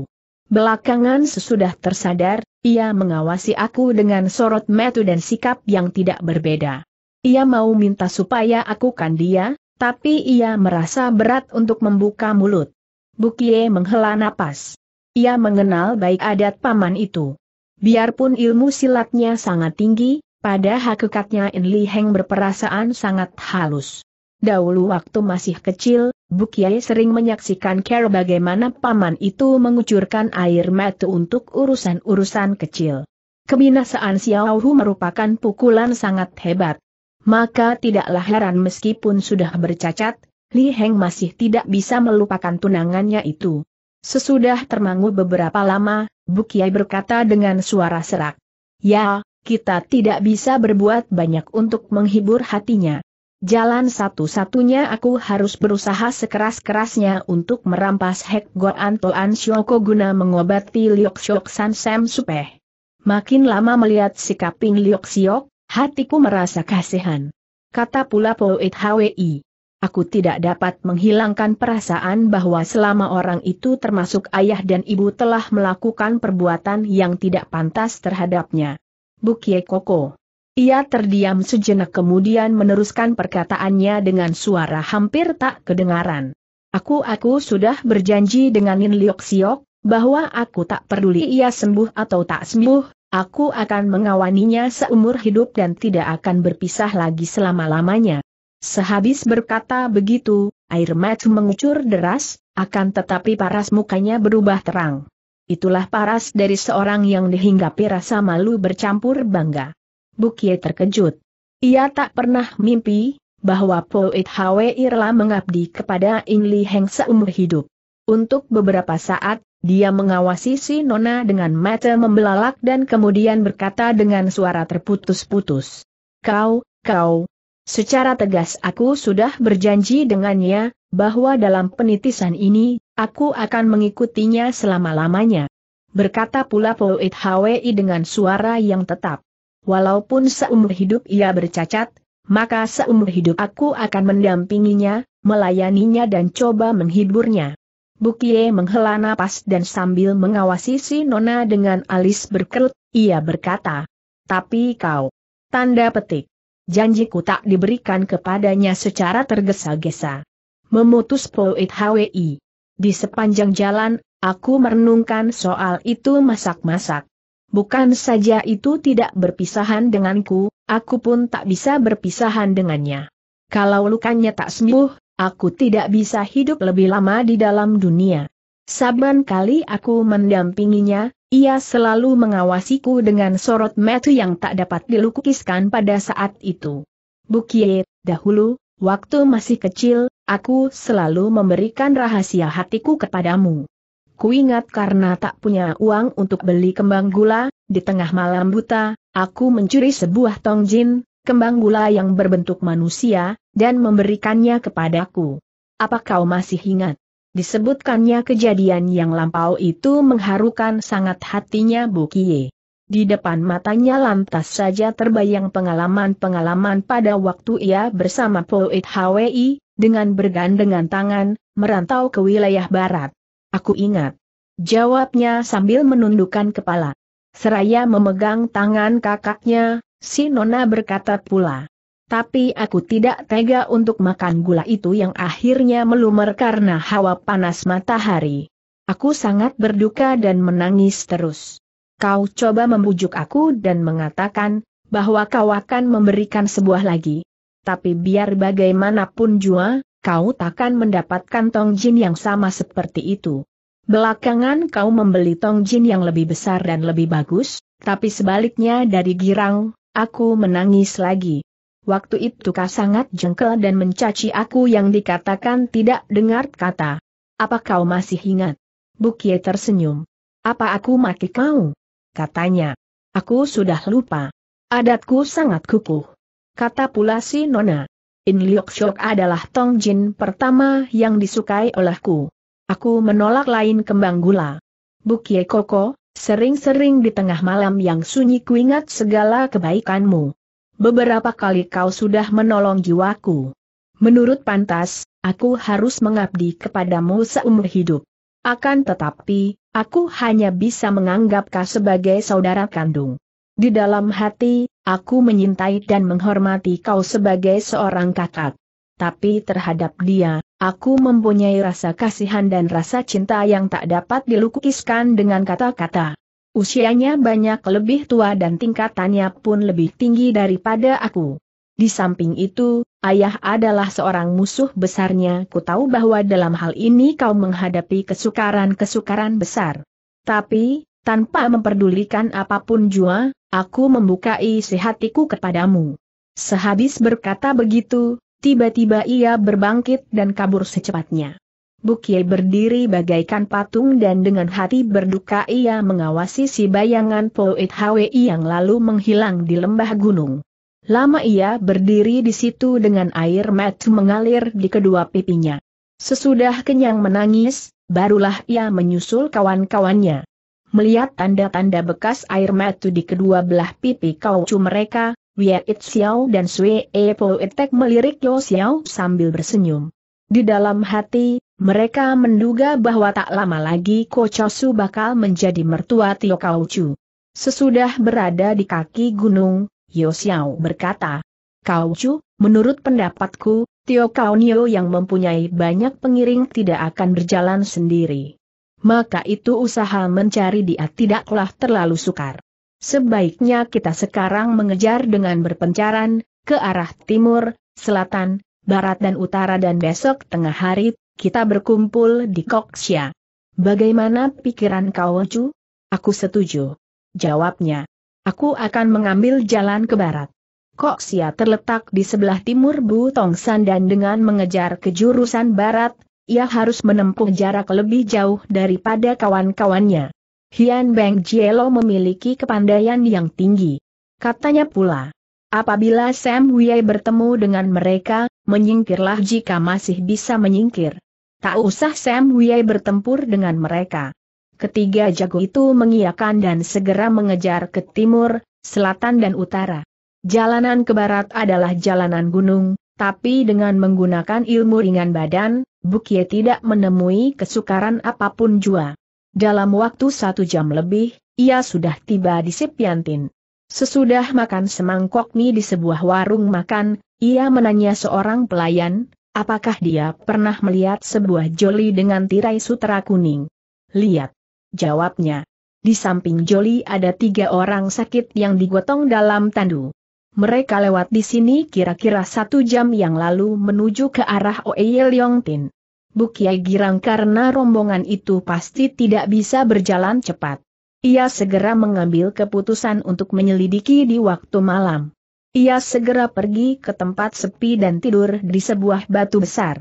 Belakangan sesudah tersadar, ia mengawasi aku dengan sorot metu dan sikap yang tidak berbeda. Ia mau minta supaya aku kan dia, tapi ia merasa berat untuk membuka mulut. Bukie menghela napas. Ia mengenal baik adat paman itu. Biarpun ilmu silatnya sangat tinggi, pada hakikatnya In Li Heng berperasaan sangat halus. Dahulu waktu masih kecil, Bukiai sering menyaksikan Care bagaimana paman itu mengucurkan air mata untuk urusan-urusan kecil. Kebinasaan Xiao Hu merupakan pukulan sangat hebat. Maka tidaklah heran meskipun sudah bercacat, Li Heng masih tidak bisa melupakan tunangannya itu. Sesudah termangu beberapa lama, Bukiai berkata dengan suara serak. Ya, kita tidak bisa berbuat banyak untuk menghibur hatinya. Jalan satu-satunya aku harus berusaha sekeras-kerasnya untuk merampas Hek Goan Toan Shoko guna mengobati Liok Shok San Sam Supeh. Makin lama melihat sikap Ping Liok Shiok, hatiku merasa kasihan. Kata pula Poet Hwi. Aku tidak dapat menghilangkan perasaan bahwa selama orang itu termasuk ayah dan ibu telah melakukan perbuatan yang tidak pantas terhadapnya. Bukie Koko. Ia terdiam sejenak kemudian meneruskan perkataannya dengan suara hampir tak kedengaran. Aku-aku sudah berjanji dengan Nin Liok Siok, bahwa aku tak peduli ia sembuh atau tak sembuh, aku akan mengawaninya seumur hidup dan tidak akan berpisah lagi selama-lamanya. Sehabis berkata begitu, air mata mengucur deras, akan tetapi paras mukanya berubah terang. Itulah paras dari seorang yang dihinggapi rasa malu bercampur bangga. Bukie terkejut. Ia tak pernah mimpi, bahwa Poet Hwe Irla mengabdi kepada Li Heng seumur hidup. Untuk beberapa saat, dia mengawasi si Nona dengan mata membelalak dan kemudian berkata dengan suara terputus-putus. Kau, kau, Secara tegas aku sudah berjanji dengannya, bahwa dalam penitisan ini, aku akan mengikutinya selama-lamanya. Berkata pula Poet Hwi dengan suara yang tetap. Walaupun seumur hidup ia bercacat, maka seumur hidup aku akan mendampinginya, melayaninya dan coba menghiburnya. Bukie menghela napas dan sambil mengawasi si Nona dengan alis berkerut, ia berkata. Tapi kau. Tanda petik janjiku tak diberikan kepadanya secara tergesa-gesa. Memutus Poet HWI. Di sepanjang jalan, aku merenungkan soal itu masak-masak. Bukan saja itu tidak berpisahan denganku, aku pun tak bisa berpisahan dengannya. Kalau lukanya tak sembuh, aku tidak bisa hidup lebih lama di dalam dunia. Saban kali aku mendampinginya, ia selalu mengawasiku dengan sorot mata yang tak dapat dilukiskan pada saat itu. Bukit, dahulu, waktu masih kecil, aku selalu memberikan rahasia hatiku kepadamu. Kuingat karena tak punya uang untuk beli kembang gula, di tengah malam buta, aku mencuri sebuah tongjin, kembang gula yang berbentuk manusia, dan memberikannya kepadaku. Apa kau masih ingat? Disebutkannya kejadian yang lampau itu mengharukan sangat hatinya Bukie. Di depan matanya lantas saja terbayang pengalaman-pengalaman pada waktu ia bersama Poet HWI, dengan bergandengan tangan, merantau ke wilayah barat. Aku ingat. Jawabnya sambil menundukkan kepala. Seraya memegang tangan kakaknya, si Nona berkata pula. Tapi aku tidak tega untuk makan gula itu yang akhirnya melumer karena hawa panas matahari. Aku sangat berduka dan menangis terus. Kau coba membujuk aku dan mengatakan, bahwa kau akan memberikan sebuah lagi. Tapi biar bagaimanapun jua, kau takkan mendapatkan tong jin yang sama seperti itu. Belakangan kau membeli tong jin yang lebih besar dan lebih bagus, tapi sebaliknya dari girang, aku menangis lagi. Waktu itu kau sangat jengkel dan mencaci aku yang dikatakan tidak dengar kata. Apa kau masih ingat? Bukie tersenyum. Apa aku maki kau? Katanya. Aku sudah lupa. Adatku sangat kukuh. Kata pula si Nona. In Liok Shok adalah Tong Jin pertama yang disukai olehku. Aku menolak lain kembang gula. Bukie Koko, sering-sering di tengah malam yang sunyi kuingat segala kebaikanmu beberapa kali kau sudah menolong jiwaku. Menurut pantas, aku harus mengabdi kepadamu seumur hidup. Akan tetapi, aku hanya bisa menganggap kau sebagai saudara kandung. Di dalam hati, aku menyintai dan menghormati kau sebagai seorang kakak. Tapi terhadap dia, aku mempunyai rasa kasihan dan rasa cinta yang tak dapat dilukiskan dengan kata-kata. Usianya banyak lebih tua dan tingkatannya pun lebih tinggi daripada aku. Di samping itu, ayah adalah seorang musuh besarnya. Ku tahu bahwa dalam hal ini kau menghadapi kesukaran-kesukaran besar. Tapi, tanpa memperdulikan apapun jua, aku membuka isi hatiku kepadamu. Sehabis berkata begitu, tiba-tiba ia berbangkit dan kabur secepatnya. Bukie berdiri bagaikan patung dan dengan hati berduka ia mengawasi si bayangan Poet Hwi yang lalu menghilang di lembah gunung. Lama ia berdiri di situ dengan air mata mengalir di kedua pipinya. Sesudah kenyang menangis, barulah ia menyusul kawan-kawannya. Melihat tanda-tanda bekas air mata di kedua belah pipi kaucu mereka, Wei Xiao dan Sui E Etek melirik Yo Xiao sambil bersenyum. Di dalam hati, mereka menduga bahwa tak lama lagi Chosu bakal menjadi mertua Tio Kaucu. Sesudah berada di kaki gunung, Yosiao berkata, Kaucu, menurut pendapatku, Tio Kaunio yang mempunyai banyak pengiring tidak akan berjalan sendiri. Maka itu usaha mencari dia tidaklah terlalu sukar. Sebaiknya kita sekarang mengejar dengan berpencaran, ke arah timur, selatan, barat dan utara dan besok tengah hari, kita berkumpul di Koksya. Bagaimana pikiran kau cu? Aku setuju. Jawabnya. Aku akan mengambil jalan ke barat. Koksia terletak di sebelah timur Bu Tongsan dan dengan mengejar ke jurusan barat, ia harus menempuh jarak lebih jauh daripada kawan-kawannya. Hian Beng Jielo memiliki kepandaian yang tinggi. Katanya pula, Apabila Sam Wei bertemu dengan mereka, menyingkirlah jika masih bisa menyingkir. Tak usah Sam Wei bertempur dengan mereka. Ketiga jago itu mengiakan dan segera mengejar ke timur, selatan dan utara. Jalanan ke barat adalah jalanan gunung, tapi dengan menggunakan ilmu ringan badan, Bukie tidak menemui kesukaran apapun jua. Dalam waktu satu jam lebih, ia sudah tiba di Sipiantin. Sesudah makan semangkok mie di sebuah warung makan, ia menanya seorang pelayan, apakah dia pernah melihat sebuah joli dengan tirai sutra kuning. Lihat. Jawabnya. Di samping joli ada tiga orang sakit yang digotong dalam tandu. Mereka lewat di sini kira-kira satu jam yang lalu menuju ke arah Oeyel Tin. Bukiai girang karena rombongan itu pasti tidak bisa berjalan cepat. Ia segera mengambil keputusan untuk menyelidiki di waktu malam. Ia segera pergi ke tempat sepi dan tidur di sebuah batu besar.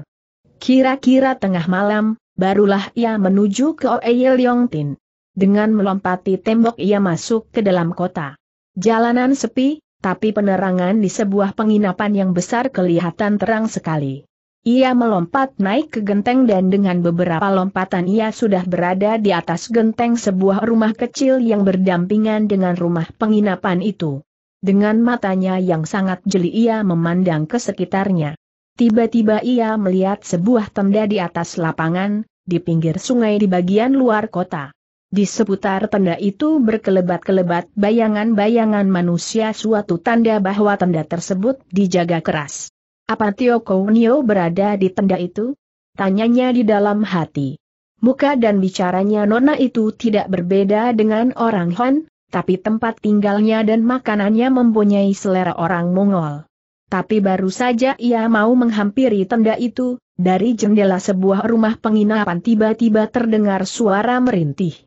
Kira-kira tengah malam, barulah ia menuju ke Oeyel Yongtin. Dengan melompati tembok ia masuk ke dalam kota. Jalanan sepi, tapi penerangan di sebuah penginapan yang besar kelihatan terang sekali. Ia melompat naik ke genteng dan dengan beberapa lompatan ia sudah berada di atas genteng sebuah rumah kecil yang berdampingan dengan rumah penginapan itu. Dengan matanya yang sangat jeli ia memandang ke sekitarnya. Tiba-tiba ia melihat sebuah tenda di atas lapangan, di pinggir sungai di bagian luar kota. Di seputar tenda itu berkelebat-kelebat bayangan-bayangan manusia suatu tanda bahwa tenda tersebut dijaga keras. Apa Tio Kounio berada di tenda itu? Tanyanya di dalam hati. Muka dan bicaranya Nona itu tidak berbeda dengan orang Han, tapi tempat tinggalnya dan makanannya mempunyai selera orang Mongol. Tapi baru saja ia mau menghampiri tenda itu, dari jendela sebuah rumah penginapan tiba-tiba terdengar suara merintih.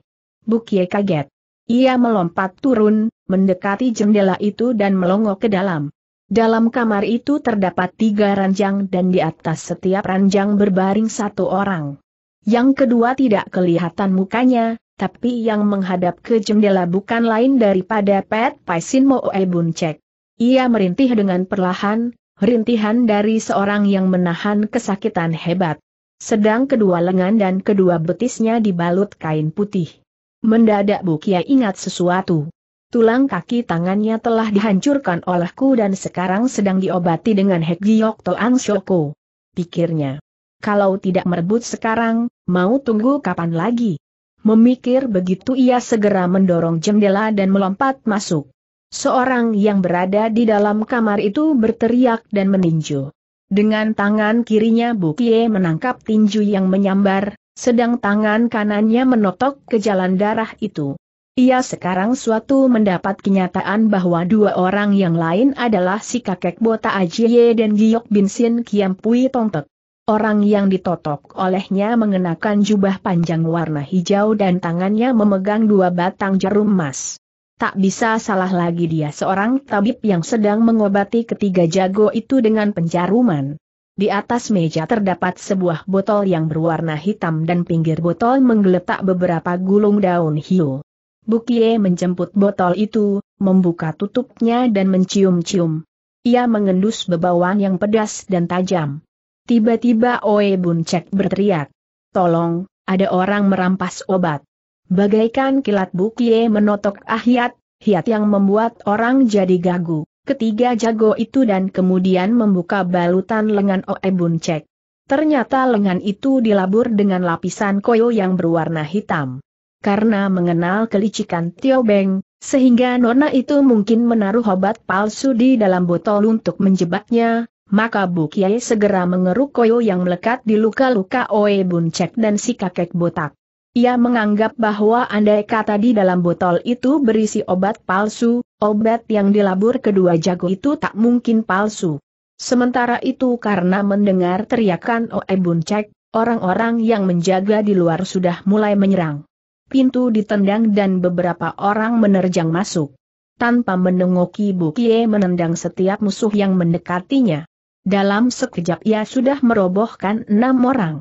Bukie kaget. Ia melompat turun, mendekati jendela itu dan melongo ke dalam. Dalam kamar itu terdapat tiga ranjang dan di atas setiap ranjang berbaring satu orang. Yang kedua tidak kelihatan mukanya, tapi yang menghadap ke jendela bukan lain daripada Pet Paisin Moe Buncek. Ia merintih dengan perlahan, rintihan dari seorang yang menahan kesakitan hebat. Sedang kedua lengan dan kedua betisnya dibalut kain putih. Mendadak Bukia ingat sesuatu. Tulang kaki tangannya telah dihancurkan olehku dan sekarang sedang diobati dengan Hekgiyok Toang Shoko. Pikirnya. Kalau tidak merebut sekarang, mau tunggu kapan lagi? Memikir begitu ia segera mendorong jendela dan melompat masuk. Seorang yang berada di dalam kamar itu berteriak dan meninju. Dengan tangan kirinya Bukie menangkap tinju yang menyambar, sedang tangan kanannya menotok ke jalan darah itu. Ia sekarang suatu mendapat kenyataan bahwa dua orang yang lain adalah si kakek Bota Ajiye dan Giok Binsin Pui Tongtek. Orang yang ditotok olehnya mengenakan jubah panjang warna hijau dan tangannya memegang dua batang jarum emas. Tak bisa salah lagi dia seorang tabib yang sedang mengobati ketiga jago itu dengan penjaruman. Di atas meja terdapat sebuah botol yang berwarna hitam dan pinggir botol menggeletak beberapa gulung daun hiu. Bukie menjemput botol itu, membuka tutupnya dan mencium-cium. Ia mengendus bebauan yang pedas dan tajam. Tiba-tiba Oe Buncek berteriak. Tolong, ada orang merampas obat. Bagaikan kilat Bukie menotok ahiat, hiat yang membuat orang jadi gagu. Ketiga jago itu dan kemudian membuka balutan lengan Oe Buncek. Ternyata lengan itu dilabur dengan lapisan koyo yang berwarna hitam karena mengenal kelicikan Tio Beng, sehingga nona itu mungkin menaruh obat palsu di dalam botol untuk menjebaknya, maka Bu Kiai segera mengeruk koyo yang melekat di luka-luka Oe Bun dan si kakek botak. Ia menganggap bahwa andai kata di dalam botol itu berisi obat palsu, obat yang dilabur kedua jago itu tak mungkin palsu. Sementara itu karena mendengar teriakan Oe Buncek, orang-orang yang menjaga di luar sudah mulai menyerang pintu ditendang dan beberapa orang menerjang masuk. Tanpa menengoki Bukie menendang setiap musuh yang mendekatinya. Dalam sekejap ia sudah merobohkan enam orang.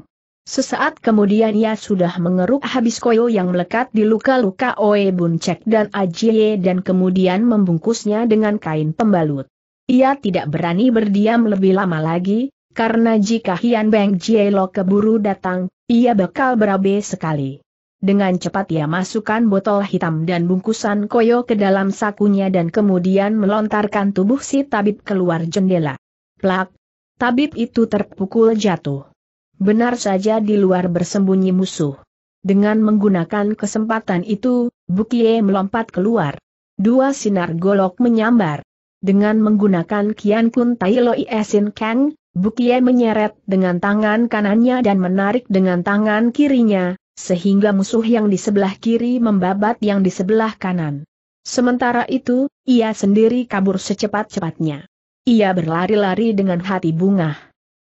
Sesaat kemudian ia sudah mengeruk habis koyo yang melekat di luka-luka Oe Buncek dan Ajie dan kemudian membungkusnya dengan kain pembalut. Ia tidak berani berdiam lebih lama lagi, karena jika Hian Beng lo keburu datang, ia bakal berabe sekali. Dengan cepat ia masukkan botol hitam dan bungkusan koyo ke dalam sakunya dan kemudian melontarkan tubuh si tabib keluar jendela. Plak! Tabib itu terpukul jatuh. Benar saja di luar bersembunyi musuh. Dengan menggunakan kesempatan itu, Bukie melompat keluar. Dua sinar golok menyambar. Dengan menggunakan Kian Kun Tai Loi Esin Kang, Bukie menyeret dengan tangan kanannya dan menarik dengan tangan kirinya, sehingga musuh yang di sebelah kiri membabat yang di sebelah kanan. Sementara itu, ia sendiri kabur secepat-cepatnya. Ia berlari-lari dengan hati bunga.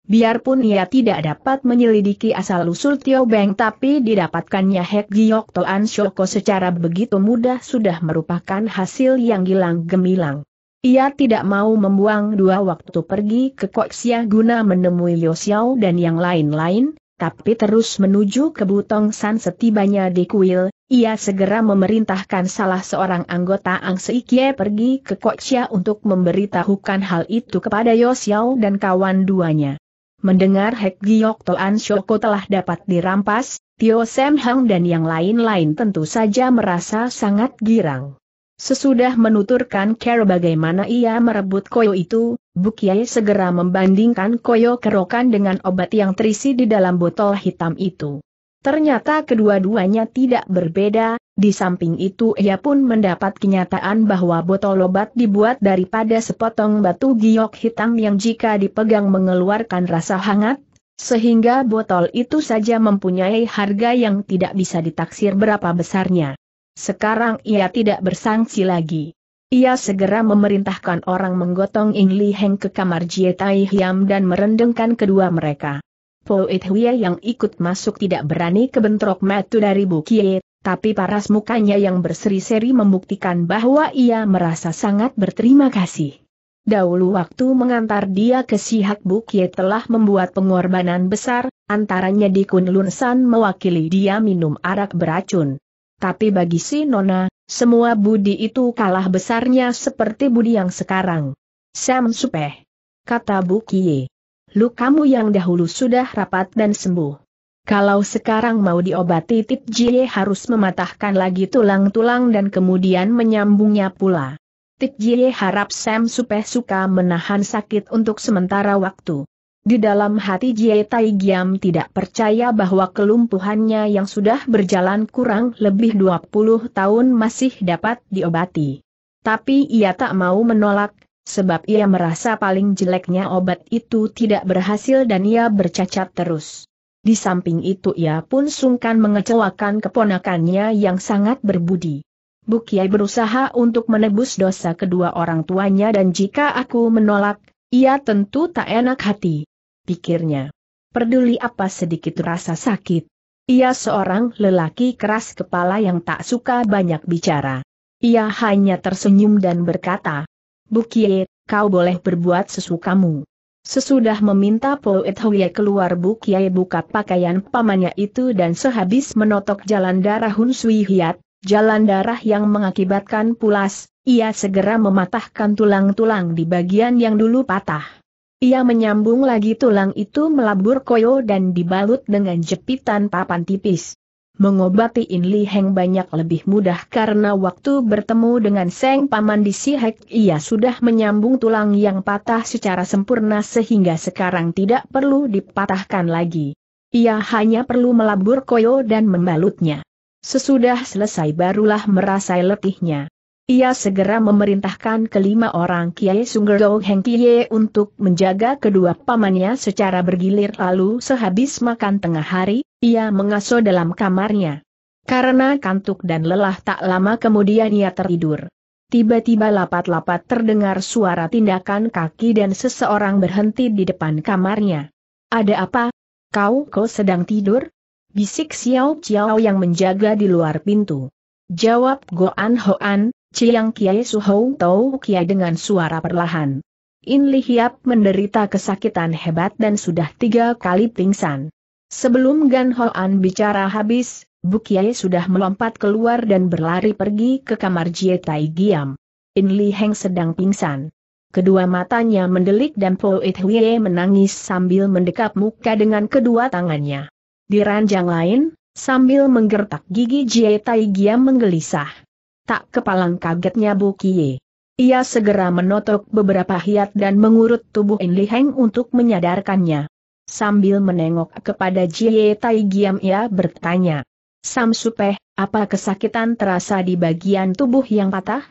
Biarpun ia tidak dapat menyelidiki asal-usul Tio Beng tapi didapatkannya Hek Giyok Toan Shoko secara begitu mudah sudah merupakan hasil yang gilang gemilang. Ia tidak mau membuang dua waktu pergi ke Koxia guna menemui Liu Xiao dan yang lain-lain, tapi terus menuju ke Butong San setibanya di kuil, ia segera memerintahkan salah seorang anggota Ang Seikie pergi ke Koksia untuk memberitahukan hal itu kepada Yosiao dan kawan duanya. Mendengar Hek Giok Toan Shoko telah dapat dirampas, Tio Sam Hang dan yang lain-lain tentu saja merasa sangat girang. Sesudah menuturkan Kero bagaimana ia merebut koyo itu, Bukiai segera membandingkan koyo kerokan dengan obat yang terisi di dalam botol hitam itu. Ternyata kedua-duanya tidak berbeda, di samping itu ia pun mendapat kenyataan bahwa botol obat dibuat daripada sepotong batu giok hitam yang jika dipegang mengeluarkan rasa hangat, sehingga botol itu saja mempunyai harga yang tidak bisa ditaksir berapa besarnya. Sekarang ia tidak bersangsi lagi. Ia segera memerintahkan orang menggotong Ing Li Heng ke kamar Jie Tai Hiam dan merendengkan kedua mereka. Po It yang ikut masuk tidak berani kebentrok metu dari Bu Kie, tapi paras mukanya yang berseri-seri membuktikan bahwa ia merasa sangat berterima kasih. Dahulu waktu mengantar dia ke Sihak Kie telah membuat pengorbanan besar, antaranya di San mewakili dia minum arak beracun tapi bagi si Nona, semua budi itu kalah besarnya seperti budi yang sekarang. Sam Supeh. Kata Bu Kie. Lu kamu yang dahulu sudah rapat dan sembuh. Kalau sekarang mau diobati Tip Jie harus mematahkan lagi tulang-tulang dan kemudian menyambungnya pula. Tip Jie harap Sam Supeh suka menahan sakit untuk sementara waktu. Di dalam hati Jie Tai Giam tidak percaya bahwa kelumpuhannya yang sudah berjalan kurang lebih 20 tahun masih dapat diobati. Tapi ia tak mau menolak, sebab ia merasa paling jeleknya obat itu tidak berhasil dan ia bercacat terus. Di samping itu ia pun sungkan mengecewakan keponakannya yang sangat berbudi. Bukiai berusaha untuk menebus dosa kedua orang tuanya dan jika aku menolak, ia tentu tak enak hati pikirnya. Peduli apa sedikit rasa sakit. Ia seorang lelaki keras kepala yang tak suka banyak bicara. Ia hanya tersenyum dan berkata, Bukie, kau boleh berbuat sesukamu. Sesudah meminta Poet Hwie keluar Bukie buka pakaian pamannya itu dan sehabis menotok jalan darah Hun Sui Hiat, jalan darah yang mengakibatkan pulas, ia segera mematahkan tulang-tulang di bagian yang dulu patah. Ia menyambung lagi tulang itu melabur koyo dan dibalut dengan jepitan papan tipis. Mengobati In Li Heng banyak lebih mudah karena waktu bertemu dengan Seng Paman di Sihek ia sudah menyambung tulang yang patah secara sempurna sehingga sekarang tidak perlu dipatahkan lagi. Ia hanya perlu melabur koyo dan membalutnya. Sesudah selesai barulah merasai letihnya. Ia segera memerintahkan kelima orang Kiai Sunggerdo Heng Kiai untuk menjaga kedua pamannya secara bergilir lalu sehabis makan tengah hari, ia mengasuh dalam kamarnya. Karena kantuk dan lelah tak lama kemudian ia tertidur. Tiba-tiba lapat-lapat terdengar suara tindakan kaki dan seseorang berhenti di depan kamarnya. Ada apa? Kau kok sedang tidur? Bisik Xiao Xiao yang menjaga di luar pintu. Jawab Goan Hoan, Ciang Kiai Suhou Tau Kiai dengan suara perlahan. In Li Hiap menderita kesakitan hebat dan sudah tiga kali pingsan. Sebelum Gan Hoan bicara habis, Bu Kiai sudah melompat keluar dan berlari pergi ke kamar Jie Tai Giam. In Li Heng sedang pingsan. Kedua matanya mendelik dan Po It Hwie menangis sambil mendekap muka dengan kedua tangannya. Di ranjang lain, sambil menggertak gigi Jie Tai Giam menggelisah tak kepalang kagetnya Bu Kie. Ia segera menotok beberapa hiat dan mengurut tubuh Li Heng untuk menyadarkannya. Sambil menengok kepada Jie Tai Giam ia bertanya. Sam Supeh, apa kesakitan terasa di bagian tubuh yang patah?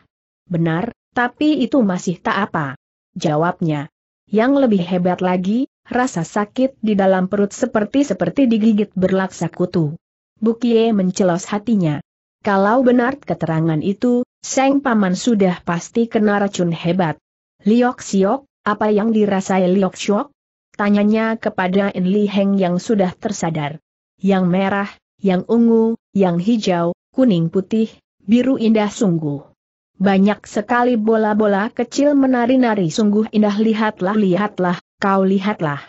Benar, tapi itu masih tak apa. Jawabnya. Yang lebih hebat lagi, rasa sakit di dalam perut seperti-seperti digigit berlaksa kutu. Bukie mencelos hatinya. Kalau benar keterangan itu, Seng Paman sudah pasti kena racun hebat. Liok Siok, apa yang dirasai Liok Siok? Tanyanya kepada In Li Heng yang sudah tersadar. Yang merah, yang ungu, yang hijau, kuning putih, biru indah sungguh. Banyak sekali bola-bola kecil menari-nari sungguh indah lihatlah lihatlah, kau lihatlah.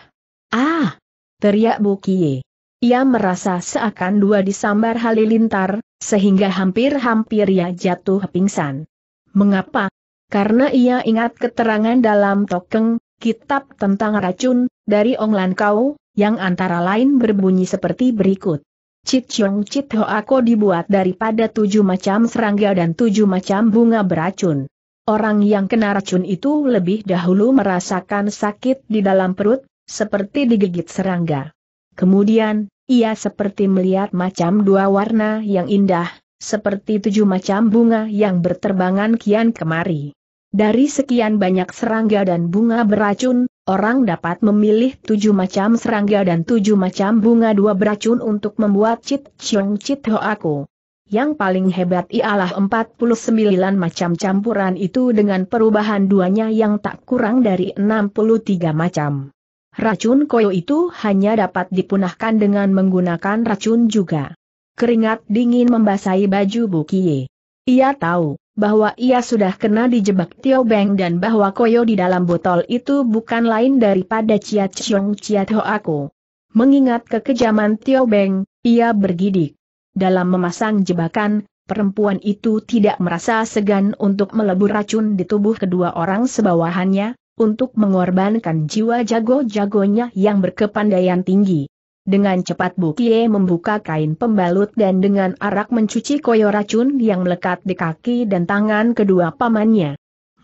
Ah! Teriak Bu Bukie. Ia merasa seakan dua disambar halilintar, sehingga hampir-hampir ia jatuh pingsan. Mengapa? Karena ia ingat keterangan dalam tokeng, kitab tentang racun, dari Ong Lan Kau, yang antara lain berbunyi seperti berikut. Cit Chong Cit ho Ako dibuat daripada tujuh macam serangga dan tujuh macam bunga beracun. Orang yang kena racun itu lebih dahulu merasakan sakit di dalam perut, seperti digigit serangga. Kemudian, ia seperti melihat macam dua warna yang indah, seperti tujuh macam bunga yang berterbangan kian kemari. Dari sekian banyak serangga dan bunga beracun, orang dapat memilih tujuh macam serangga dan tujuh macam bunga dua beracun untuk membuat cit ciong cit aku. Yang paling hebat ialah 49 macam campuran itu dengan perubahan duanya yang tak kurang dari 63 macam. Racun koyo itu hanya dapat dipunahkan dengan menggunakan racun juga. Keringat dingin membasahi baju Bukie. Ia tahu bahwa ia sudah kena dijebak Tio Beng dan bahwa koyo di dalam botol itu bukan lain daripada Chia Chiong Chia Aku. Mengingat kekejaman Tio Beng, ia bergidik. Dalam memasang jebakan, perempuan itu tidak merasa segan untuk melebur racun di tubuh kedua orang sebawahannya, untuk mengorbankan jiwa jago-jagonya yang berkepandaian tinggi. Dengan cepat Bukie membuka kain pembalut dan dengan arak mencuci koyo racun yang melekat di kaki dan tangan kedua pamannya.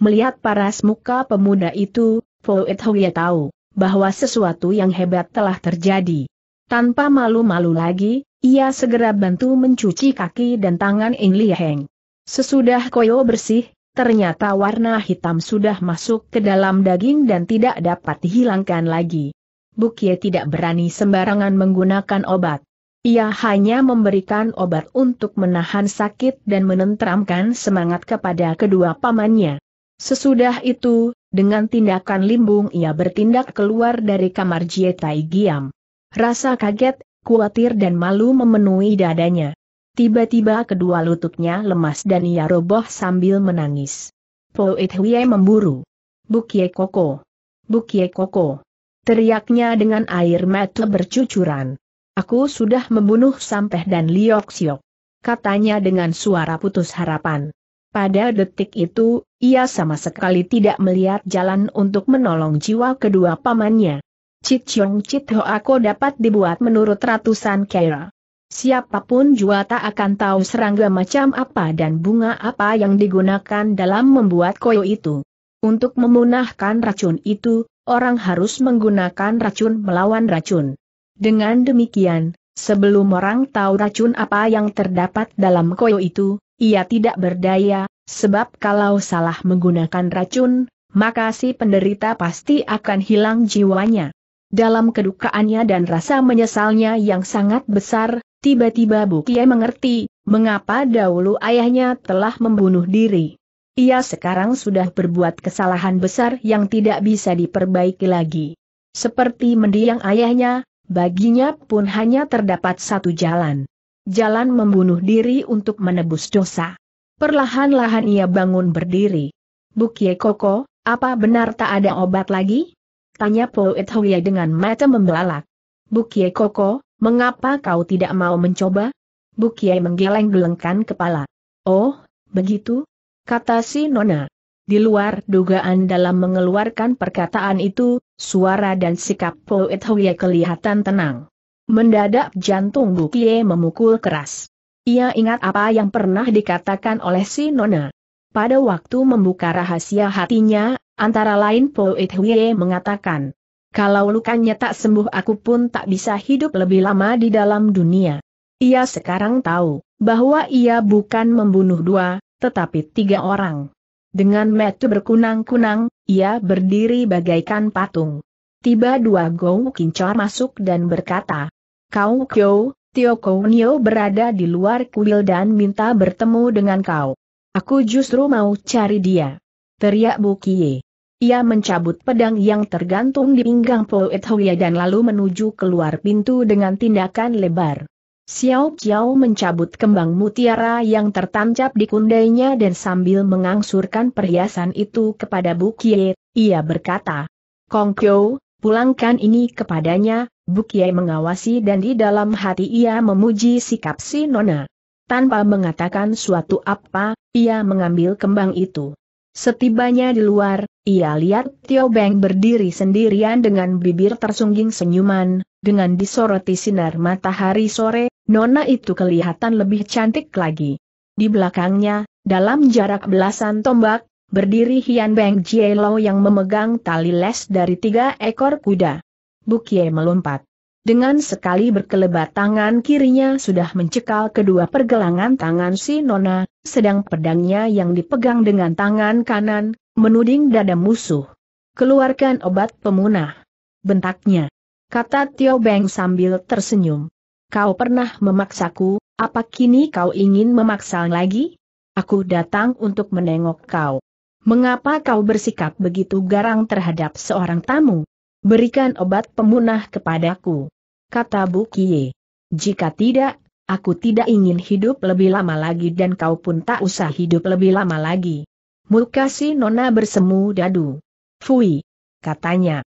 Melihat paras muka pemuda itu, Foet Hoye tahu bahwa sesuatu yang hebat telah terjadi. Tanpa malu-malu lagi, ia segera bantu mencuci kaki dan tangan Ing Liheng. Sesudah koyo bersih, ternyata warna hitam sudah masuk ke dalam daging dan tidak dapat dihilangkan lagi. Bukie tidak berani sembarangan menggunakan obat. Ia hanya memberikan obat untuk menahan sakit dan menenteramkan semangat kepada kedua pamannya. Sesudah itu, dengan tindakan limbung ia bertindak keluar dari kamar Jietai Giam. Rasa kaget, khawatir dan malu memenuhi dadanya. Tiba-tiba kedua lututnya lemas dan ia roboh sambil menangis. Po It memburu. Bukye Koko. Bukye Koko. Teriaknya dengan air mata bercucuran. Aku sudah membunuh Sampeh dan Liok Siok. Katanya dengan suara putus harapan. Pada detik itu, ia sama sekali tidak melihat jalan untuk menolong jiwa kedua pamannya. Cit Chong Cit Ho dapat dibuat menurut ratusan kera. Siapapun jua tak akan tahu serangga macam apa dan bunga apa yang digunakan dalam membuat koyo itu. Untuk memunahkan racun itu, orang harus menggunakan racun melawan racun. Dengan demikian, sebelum orang tahu racun apa yang terdapat dalam koyo itu, ia tidak berdaya, sebab kalau salah menggunakan racun, maka si penderita pasti akan hilang jiwanya. Dalam kedukaannya dan rasa menyesalnya yang sangat besar, Tiba-tiba Bu mengerti, mengapa dahulu ayahnya telah membunuh diri. Ia sekarang sudah berbuat kesalahan besar yang tidak bisa diperbaiki lagi. Seperti mendiang ayahnya, baginya pun hanya terdapat satu jalan. Jalan membunuh diri untuk menebus dosa. Perlahan-lahan ia bangun berdiri. Bukie Koko, apa benar tak ada obat lagi? Tanya Poet Hoya dengan mata membelalak. Bukie Koko, Mengapa kau tidak mau mencoba? Bukiai menggeleng-gelengkan kepala. Oh, begitu? Kata si Nona. Di luar dugaan dalam mengeluarkan perkataan itu, suara dan sikap Poet Huye kelihatan tenang. Mendadak jantung Bukie memukul keras. Ia ingat apa yang pernah dikatakan oleh si Nona. Pada waktu membuka rahasia hatinya, antara lain Poet Huye mengatakan, kalau lukanya tak sembuh aku pun tak bisa hidup lebih lama di dalam dunia. Ia sekarang tahu, bahwa ia bukan membunuh dua, tetapi tiga orang. Dengan metu berkunang-kunang, ia berdiri bagaikan patung. Tiba dua Gou Kincor masuk dan berkata, Kau Kyo, Tio Nio berada di luar kuil dan minta bertemu dengan kau. Aku justru mau cari dia. Teriak Bukie. Ia mencabut pedang yang tergantung di pinggang Poet Huya dan lalu menuju keluar pintu dengan tindakan lebar. Xiao Xiao mencabut kembang mutiara yang tertancap di kundainya dan sambil mengangsurkan perhiasan itu kepada Kie, ia berkata, Kong Kyo, pulangkan ini kepadanya, Kie mengawasi dan di dalam hati ia memuji sikap si Nona. Tanpa mengatakan suatu apa, ia mengambil kembang itu. Setibanya di luar, ia lihat Tio Beng berdiri sendirian dengan bibir tersungging senyuman, dengan disoroti sinar matahari sore, nona itu kelihatan lebih cantik lagi. Di belakangnya, dalam jarak belasan tombak, berdiri Hian Beng Jielo yang memegang tali les dari tiga ekor kuda. Bukie melompat. Dengan sekali berkelebat tangan kirinya sudah mencekal kedua pergelangan tangan si Nona, sedang pedangnya yang dipegang dengan tangan kanan, menuding dada musuh. Keluarkan obat pemunah. Bentaknya. Kata Tio Beng sambil tersenyum. Kau pernah memaksaku, apa kini kau ingin memaksa lagi? Aku datang untuk menengok kau. Mengapa kau bersikap begitu garang terhadap seorang tamu? Berikan obat pemunah kepadaku. Kata Bu Kie. Jika tidak, aku tidak ingin hidup lebih lama lagi dan kau pun tak usah hidup lebih lama lagi. Muka si Nona bersemu dadu. Fui, katanya.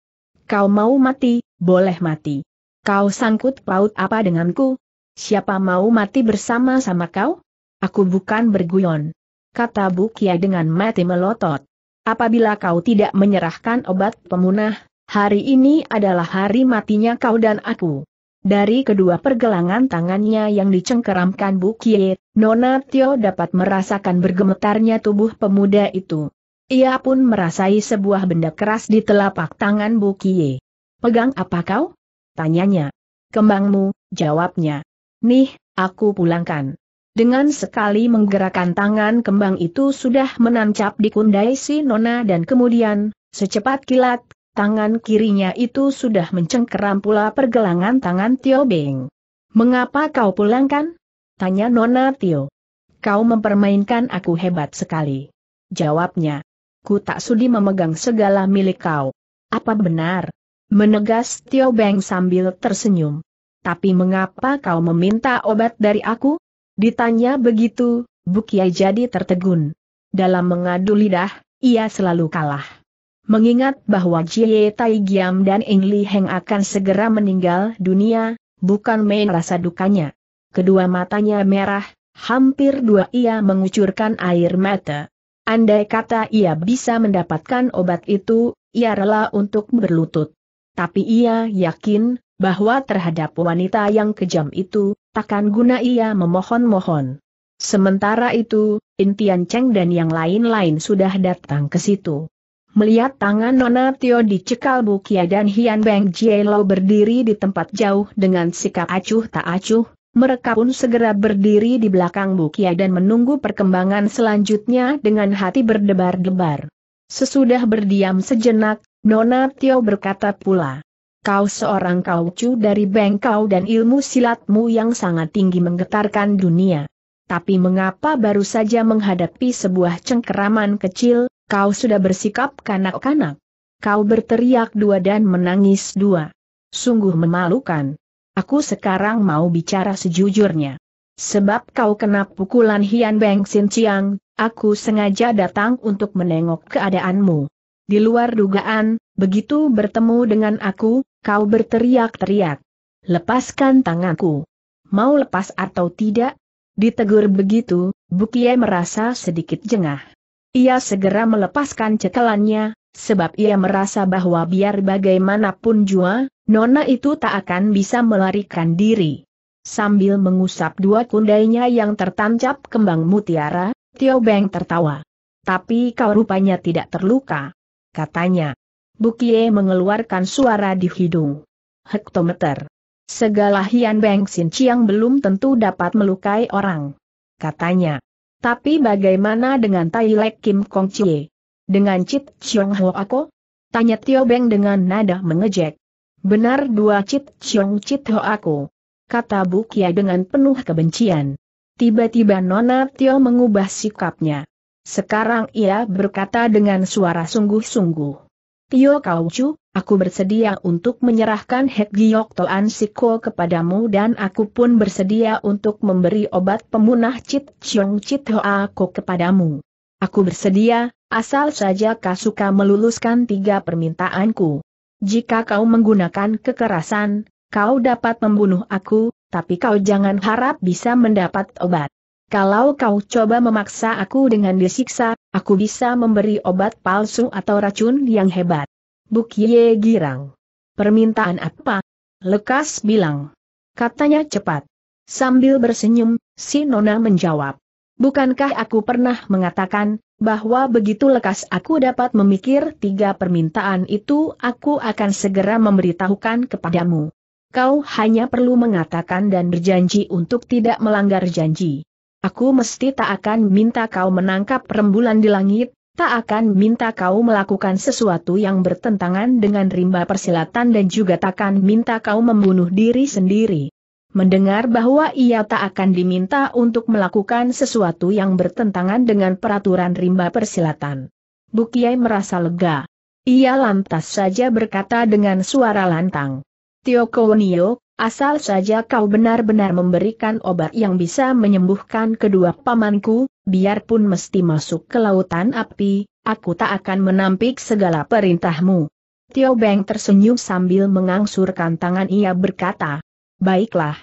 Kau mau mati, boleh mati. Kau sangkut paut apa denganku? Siapa mau mati bersama sama kau? Aku bukan berguyon. Kata bu Bukia dengan mati melotot. Apabila kau tidak menyerahkan obat pemunah, hari ini adalah hari matinya kau dan aku. Dari kedua pergelangan tangannya yang dicengkeramkan Bukie, Nona Tio dapat merasakan bergemetarnya tubuh pemuda itu. Ia pun merasai sebuah benda keras di telapak tangan Bukie. Pegang apa kau? Tanyanya. Kembangmu, jawabnya. Nih, aku pulangkan. Dengan sekali menggerakkan tangan kembang itu sudah menancap di kundai si Nona dan kemudian, secepat kilat, tangan kirinya itu sudah mencengkeram pula pergelangan tangan Tio Beng. Mengapa kau pulangkan? Tanya Nona Tio. Kau mempermainkan aku hebat sekali. Jawabnya. Ku tak sudi memegang segala milik kau. Apa benar? Menegas Tio Beng sambil tersenyum. Tapi mengapa kau meminta obat dari aku? Ditanya begitu, Bukia jadi tertegun. Dalam mengadu lidah, ia selalu kalah. Mengingat bahwa Jie Tai Giam dan Eng Li Heng akan segera meninggal dunia, bukan main rasa dukanya. Kedua matanya merah, hampir dua ia mengucurkan air mata. Andai kata ia bisa mendapatkan obat itu, ia rela untuk berlutut. Tapi ia yakin, bahwa terhadap wanita yang kejam itu, takkan guna ia memohon-mohon. Sementara itu, Intian Cheng dan yang lain-lain sudah datang ke situ. Melihat tangan Nona Tio dicekal Bukia dan Hian Beng Jielo berdiri di tempat jauh dengan sikap acuh tak acuh, mereka pun segera berdiri di belakang Bukia dan menunggu perkembangan selanjutnya dengan hati berdebar-debar. Sesudah berdiam sejenak, Nona Tio berkata pula, Kau seorang kaucu dari bengkau dan ilmu silatmu yang sangat tinggi menggetarkan dunia. Tapi mengapa baru saja menghadapi sebuah cengkeraman kecil, Kau sudah bersikap kanak-kanak. Kau berteriak dua dan menangis dua. Sungguh memalukan. Aku sekarang mau bicara sejujurnya. Sebab kau kena pukulan Hian Beng Sin Chiang, aku sengaja datang untuk menengok keadaanmu. Di luar dugaan, begitu bertemu dengan aku, kau berteriak-teriak. Lepaskan tanganku. Mau lepas atau tidak? Ditegur begitu, Bukie merasa sedikit jengah. Ia segera melepaskan cekelannya, sebab ia merasa bahwa biar bagaimanapun jua, Nona itu tak akan bisa melarikan diri. Sambil mengusap dua kundainya yang tertancap kembang mutiara, Tio Beng tertawa. Tapi kau rupanya tidak terluka. Katanya. Bukie mengeluarkan suara di hidung. Hektometer. Segala Hian Beng Sin Chiang belum tentu dapat melukai orang. Katanya. Tapi bagaimana dengan Tai Lek Kim Kong Chie? Dengan Chit Chiong Ho Ako? Tanya Tio Beng dengan nada mengejek. Benar dua Chit Chiong Chit Ho Ako. Kata Bu Kia dengan penuh kebencian. Tiba-tiba Nona Tio mengubah sikapnya. Sekarang ia berkata dengan suara sungguh-sungguh. Tio kau Kaucu, aku bersedia untuk menyerahkan Hek Giok Toan Siko kepadamu dan aku pun bersedia untuk memberi obat pemunah Chit Chiong Chit Hoa Ko kepadamu. Aku bersedia, asal saja kau suka meluluskan tiga permintaanku. Jika kau menggunakan kekerasan, kau dapat membunuh aku, tapi kau jangan harap bisa mendapat obat. Kalau kau coba memaksa aku dengan disiksa, aku bisa memberi obat palsu atau racun yang hebat. Bukye girang. Permintaan apa? Lekas bilang. Katanya cepat. Sambil bersenyum, si Nona menjawab. Bukankah aku pernah mengatakan, bahwa begitu lekas aku dapat memikir tiga permintaan itu aku akan segera memberitahukan kepadamu. Kau hanya perlu mengatakan dan berjanji untuk tidak melanggar janji. Aku mesti tak akan minta kau menangkap rembulan di langit, tak akan minta kau melakukan sesuatu yang bertentangan dengan rimba persilatan dan juga tak akan minta kau membunuh diri sendiri. Mendengar bahwa ia tak akan diminta untuk melakukan sesuatu yang bertentangan dengan peraturan rimba persilatan. Bukiai merasa lega. Ia lantas saja berkata dengan suara lantang. Tio Kounio, asal saja kau benar-benar memberikan obat yang bisa menyembuhkan kedua pamanku, biarpun mesti masuk ke lautan api, aku tak akan menampik segala perintahmu. Tio Beng tersenyum sambil mengangsurkan tangan ia berkata, Baiklah.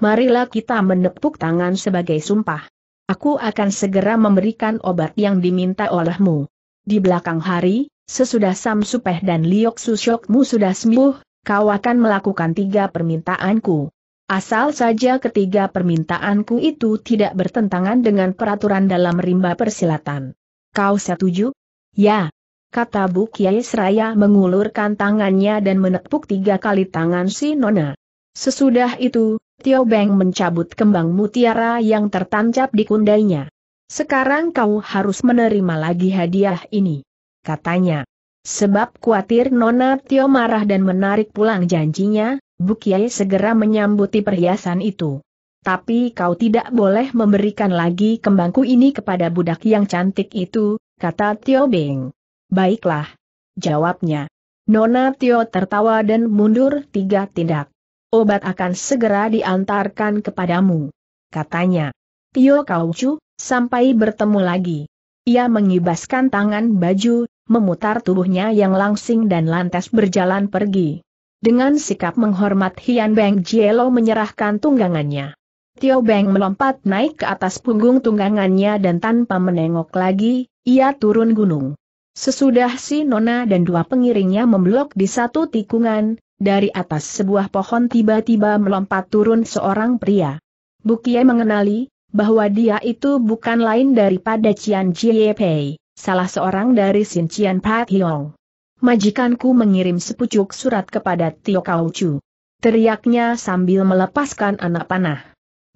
Marilah kita menepuk tangan sebagai sumpah. Aku akan segera memberikan obat yang diminta olehmu. Di belakang hari, sesudah Sam Samsupeh dan Liok Susyokmu sudah sembuh, kau akan melakukan tiga permintaanku. Asal saja ketiga permintaanku itu tidak bertentangan dengan peraturan dalam rimba persilatan. Kau setuju? Ya. Kata Bu Kiai Seraya mengulurkan tangannya dan menepuk tiga kali tangan si Nona. Sesudah itu, Tio Beng mencabut kembang mutiara yang tertancap di kundainya. Sekarang kau harus menerima lagi hadiah ini. Katanya. Sebab khawatir Nona Tio marah dan menarik pulang janjinya, Bukiai segera menyambuti perhiasan itu. Tapi kau tidak boleh memberikan lagi kembangku ini kepada budak yang cantik itu, kata Tio Beng. Baiklah. Jawabnya. Nona Tio tertawa dan mundur tiga tindak. Obat akan segera diantarkan kepadamu. Katanya. Tio Kaucu, sampai bertemu lagi. Ia mengibaskan tangan baju, memutar tubuhnya yang langsing dan lantas berjalan pergi. Dengan sikap menghormat Hian Beng Jielo menyerahkan tunggangannya. Tio Beng melompat naik ke atas punggung tunggangannya dan tanpa menengok lagi, ia turun gunung. Sesudah si Nona dan dua pengiringnya memblok di satu tikungan, dari atas sebuah pohon tiba-tiba melompat turun seorang pria. Bukie mengenali, bahwa dia itu bukan lain daripada Cian Jiepei, salah seorang dari Sin Cian Pat Hiong majikanku mengirim sepucuk surat kepada Tio Kauchu. Teriaknya sambil melepaskan anak panah.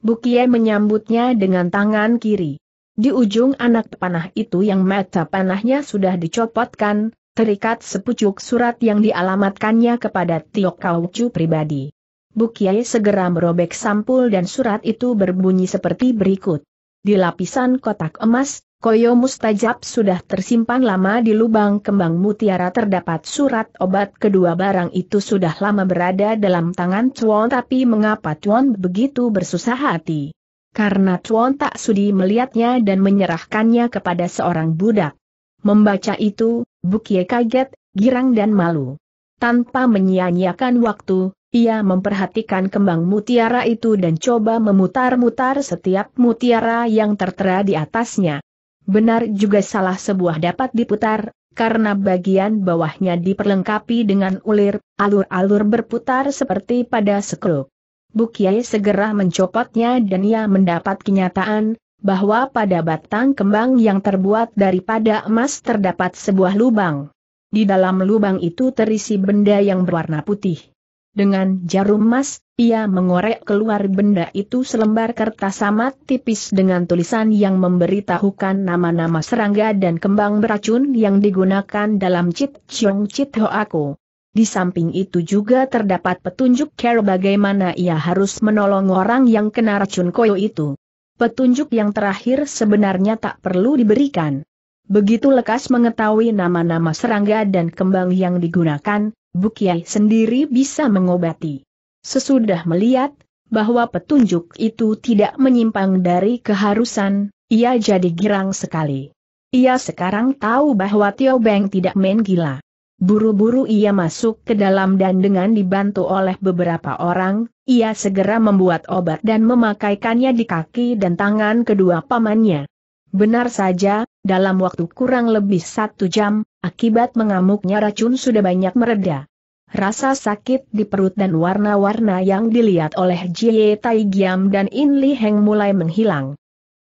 Bukie menyambutnya dengan tangan kiri. Di ujung anak panah itu yang mata panahnya sudah dicopotkan, terikat sepucuk surat yang dialamatkannya kepada Tio Kauchu pribadi. Bukiai segera merobek sampul dan surat itu berbunyi seperti berikut. Di lapisan kotak emas, Koyo Mustajab sudah tersimpan lama di lubang kembang mutiara terdapat surat obat kedua barang itu sudah lama berada dalam tangan Chuan tapi mengapa Chuan begitu bersusah hati? Karena Chuan tak sudi melihatnya dan menyerahkannya kepada seorang budak. Membaca itu, Bukie kaget, girang dan malu. Tanpa menyia-nyiakan waktu, ia memperhatikan kembang mutiara itu dan coba memutar-mutar setiap mutiara yang tertera di atasnya. Benar juga salah sebuah dapat diputar, karena bagian bawahnya diperlengkapi dengan ulir, alur-alur berputar seperti pada sekrup. Bukiai segera mencopotnya dan ia mendapat kenyataan, bahwa pada batang kembang yang terbuat daripada emas terdapat sebuah lubang. Di dalam lubang itu terisi benda yang berwarna putih. Dengan jarum emas, ia mengorek keluar benda itu selembar kertas amat tipis dengan tulisan yang memberitahukan nama-nama serangga dan kembang beracun yang digunakan dalam Chit Chong Chit aku. Di samping itu juga terdapat petunjuk cara bagaimana ia harus menolong orang yang kena racun koyo itu. Petunjuk yang terakhir sebenarnya tak perlu diberikan. Begitu lekas mengetahui nama-nama serangga dan kembang yang digunakan, Bukiai sendiri bisa mengobati. Sesudah melihat bahwa petunjuk itu tidak menyimpang dari keharusan, ia jadi girang sekali. Ia sekarang tahu bahwa Tio Beng tidak main gila. Buru-buru ia masuk ke dalam dan dengan dibantu oleh beberapa orang, ia segera membuat obat dan memakaikannya di kaki dan tangan kedua pamannya. Benar saja, dalam waktu kurang lebih satu jam, Akibat mengamuknya racun sudah banyak mereda. Rasa sakit di perut dan warna-warna yang dilihat oleh Jie Tai dan In Li Heng mulai menghilang.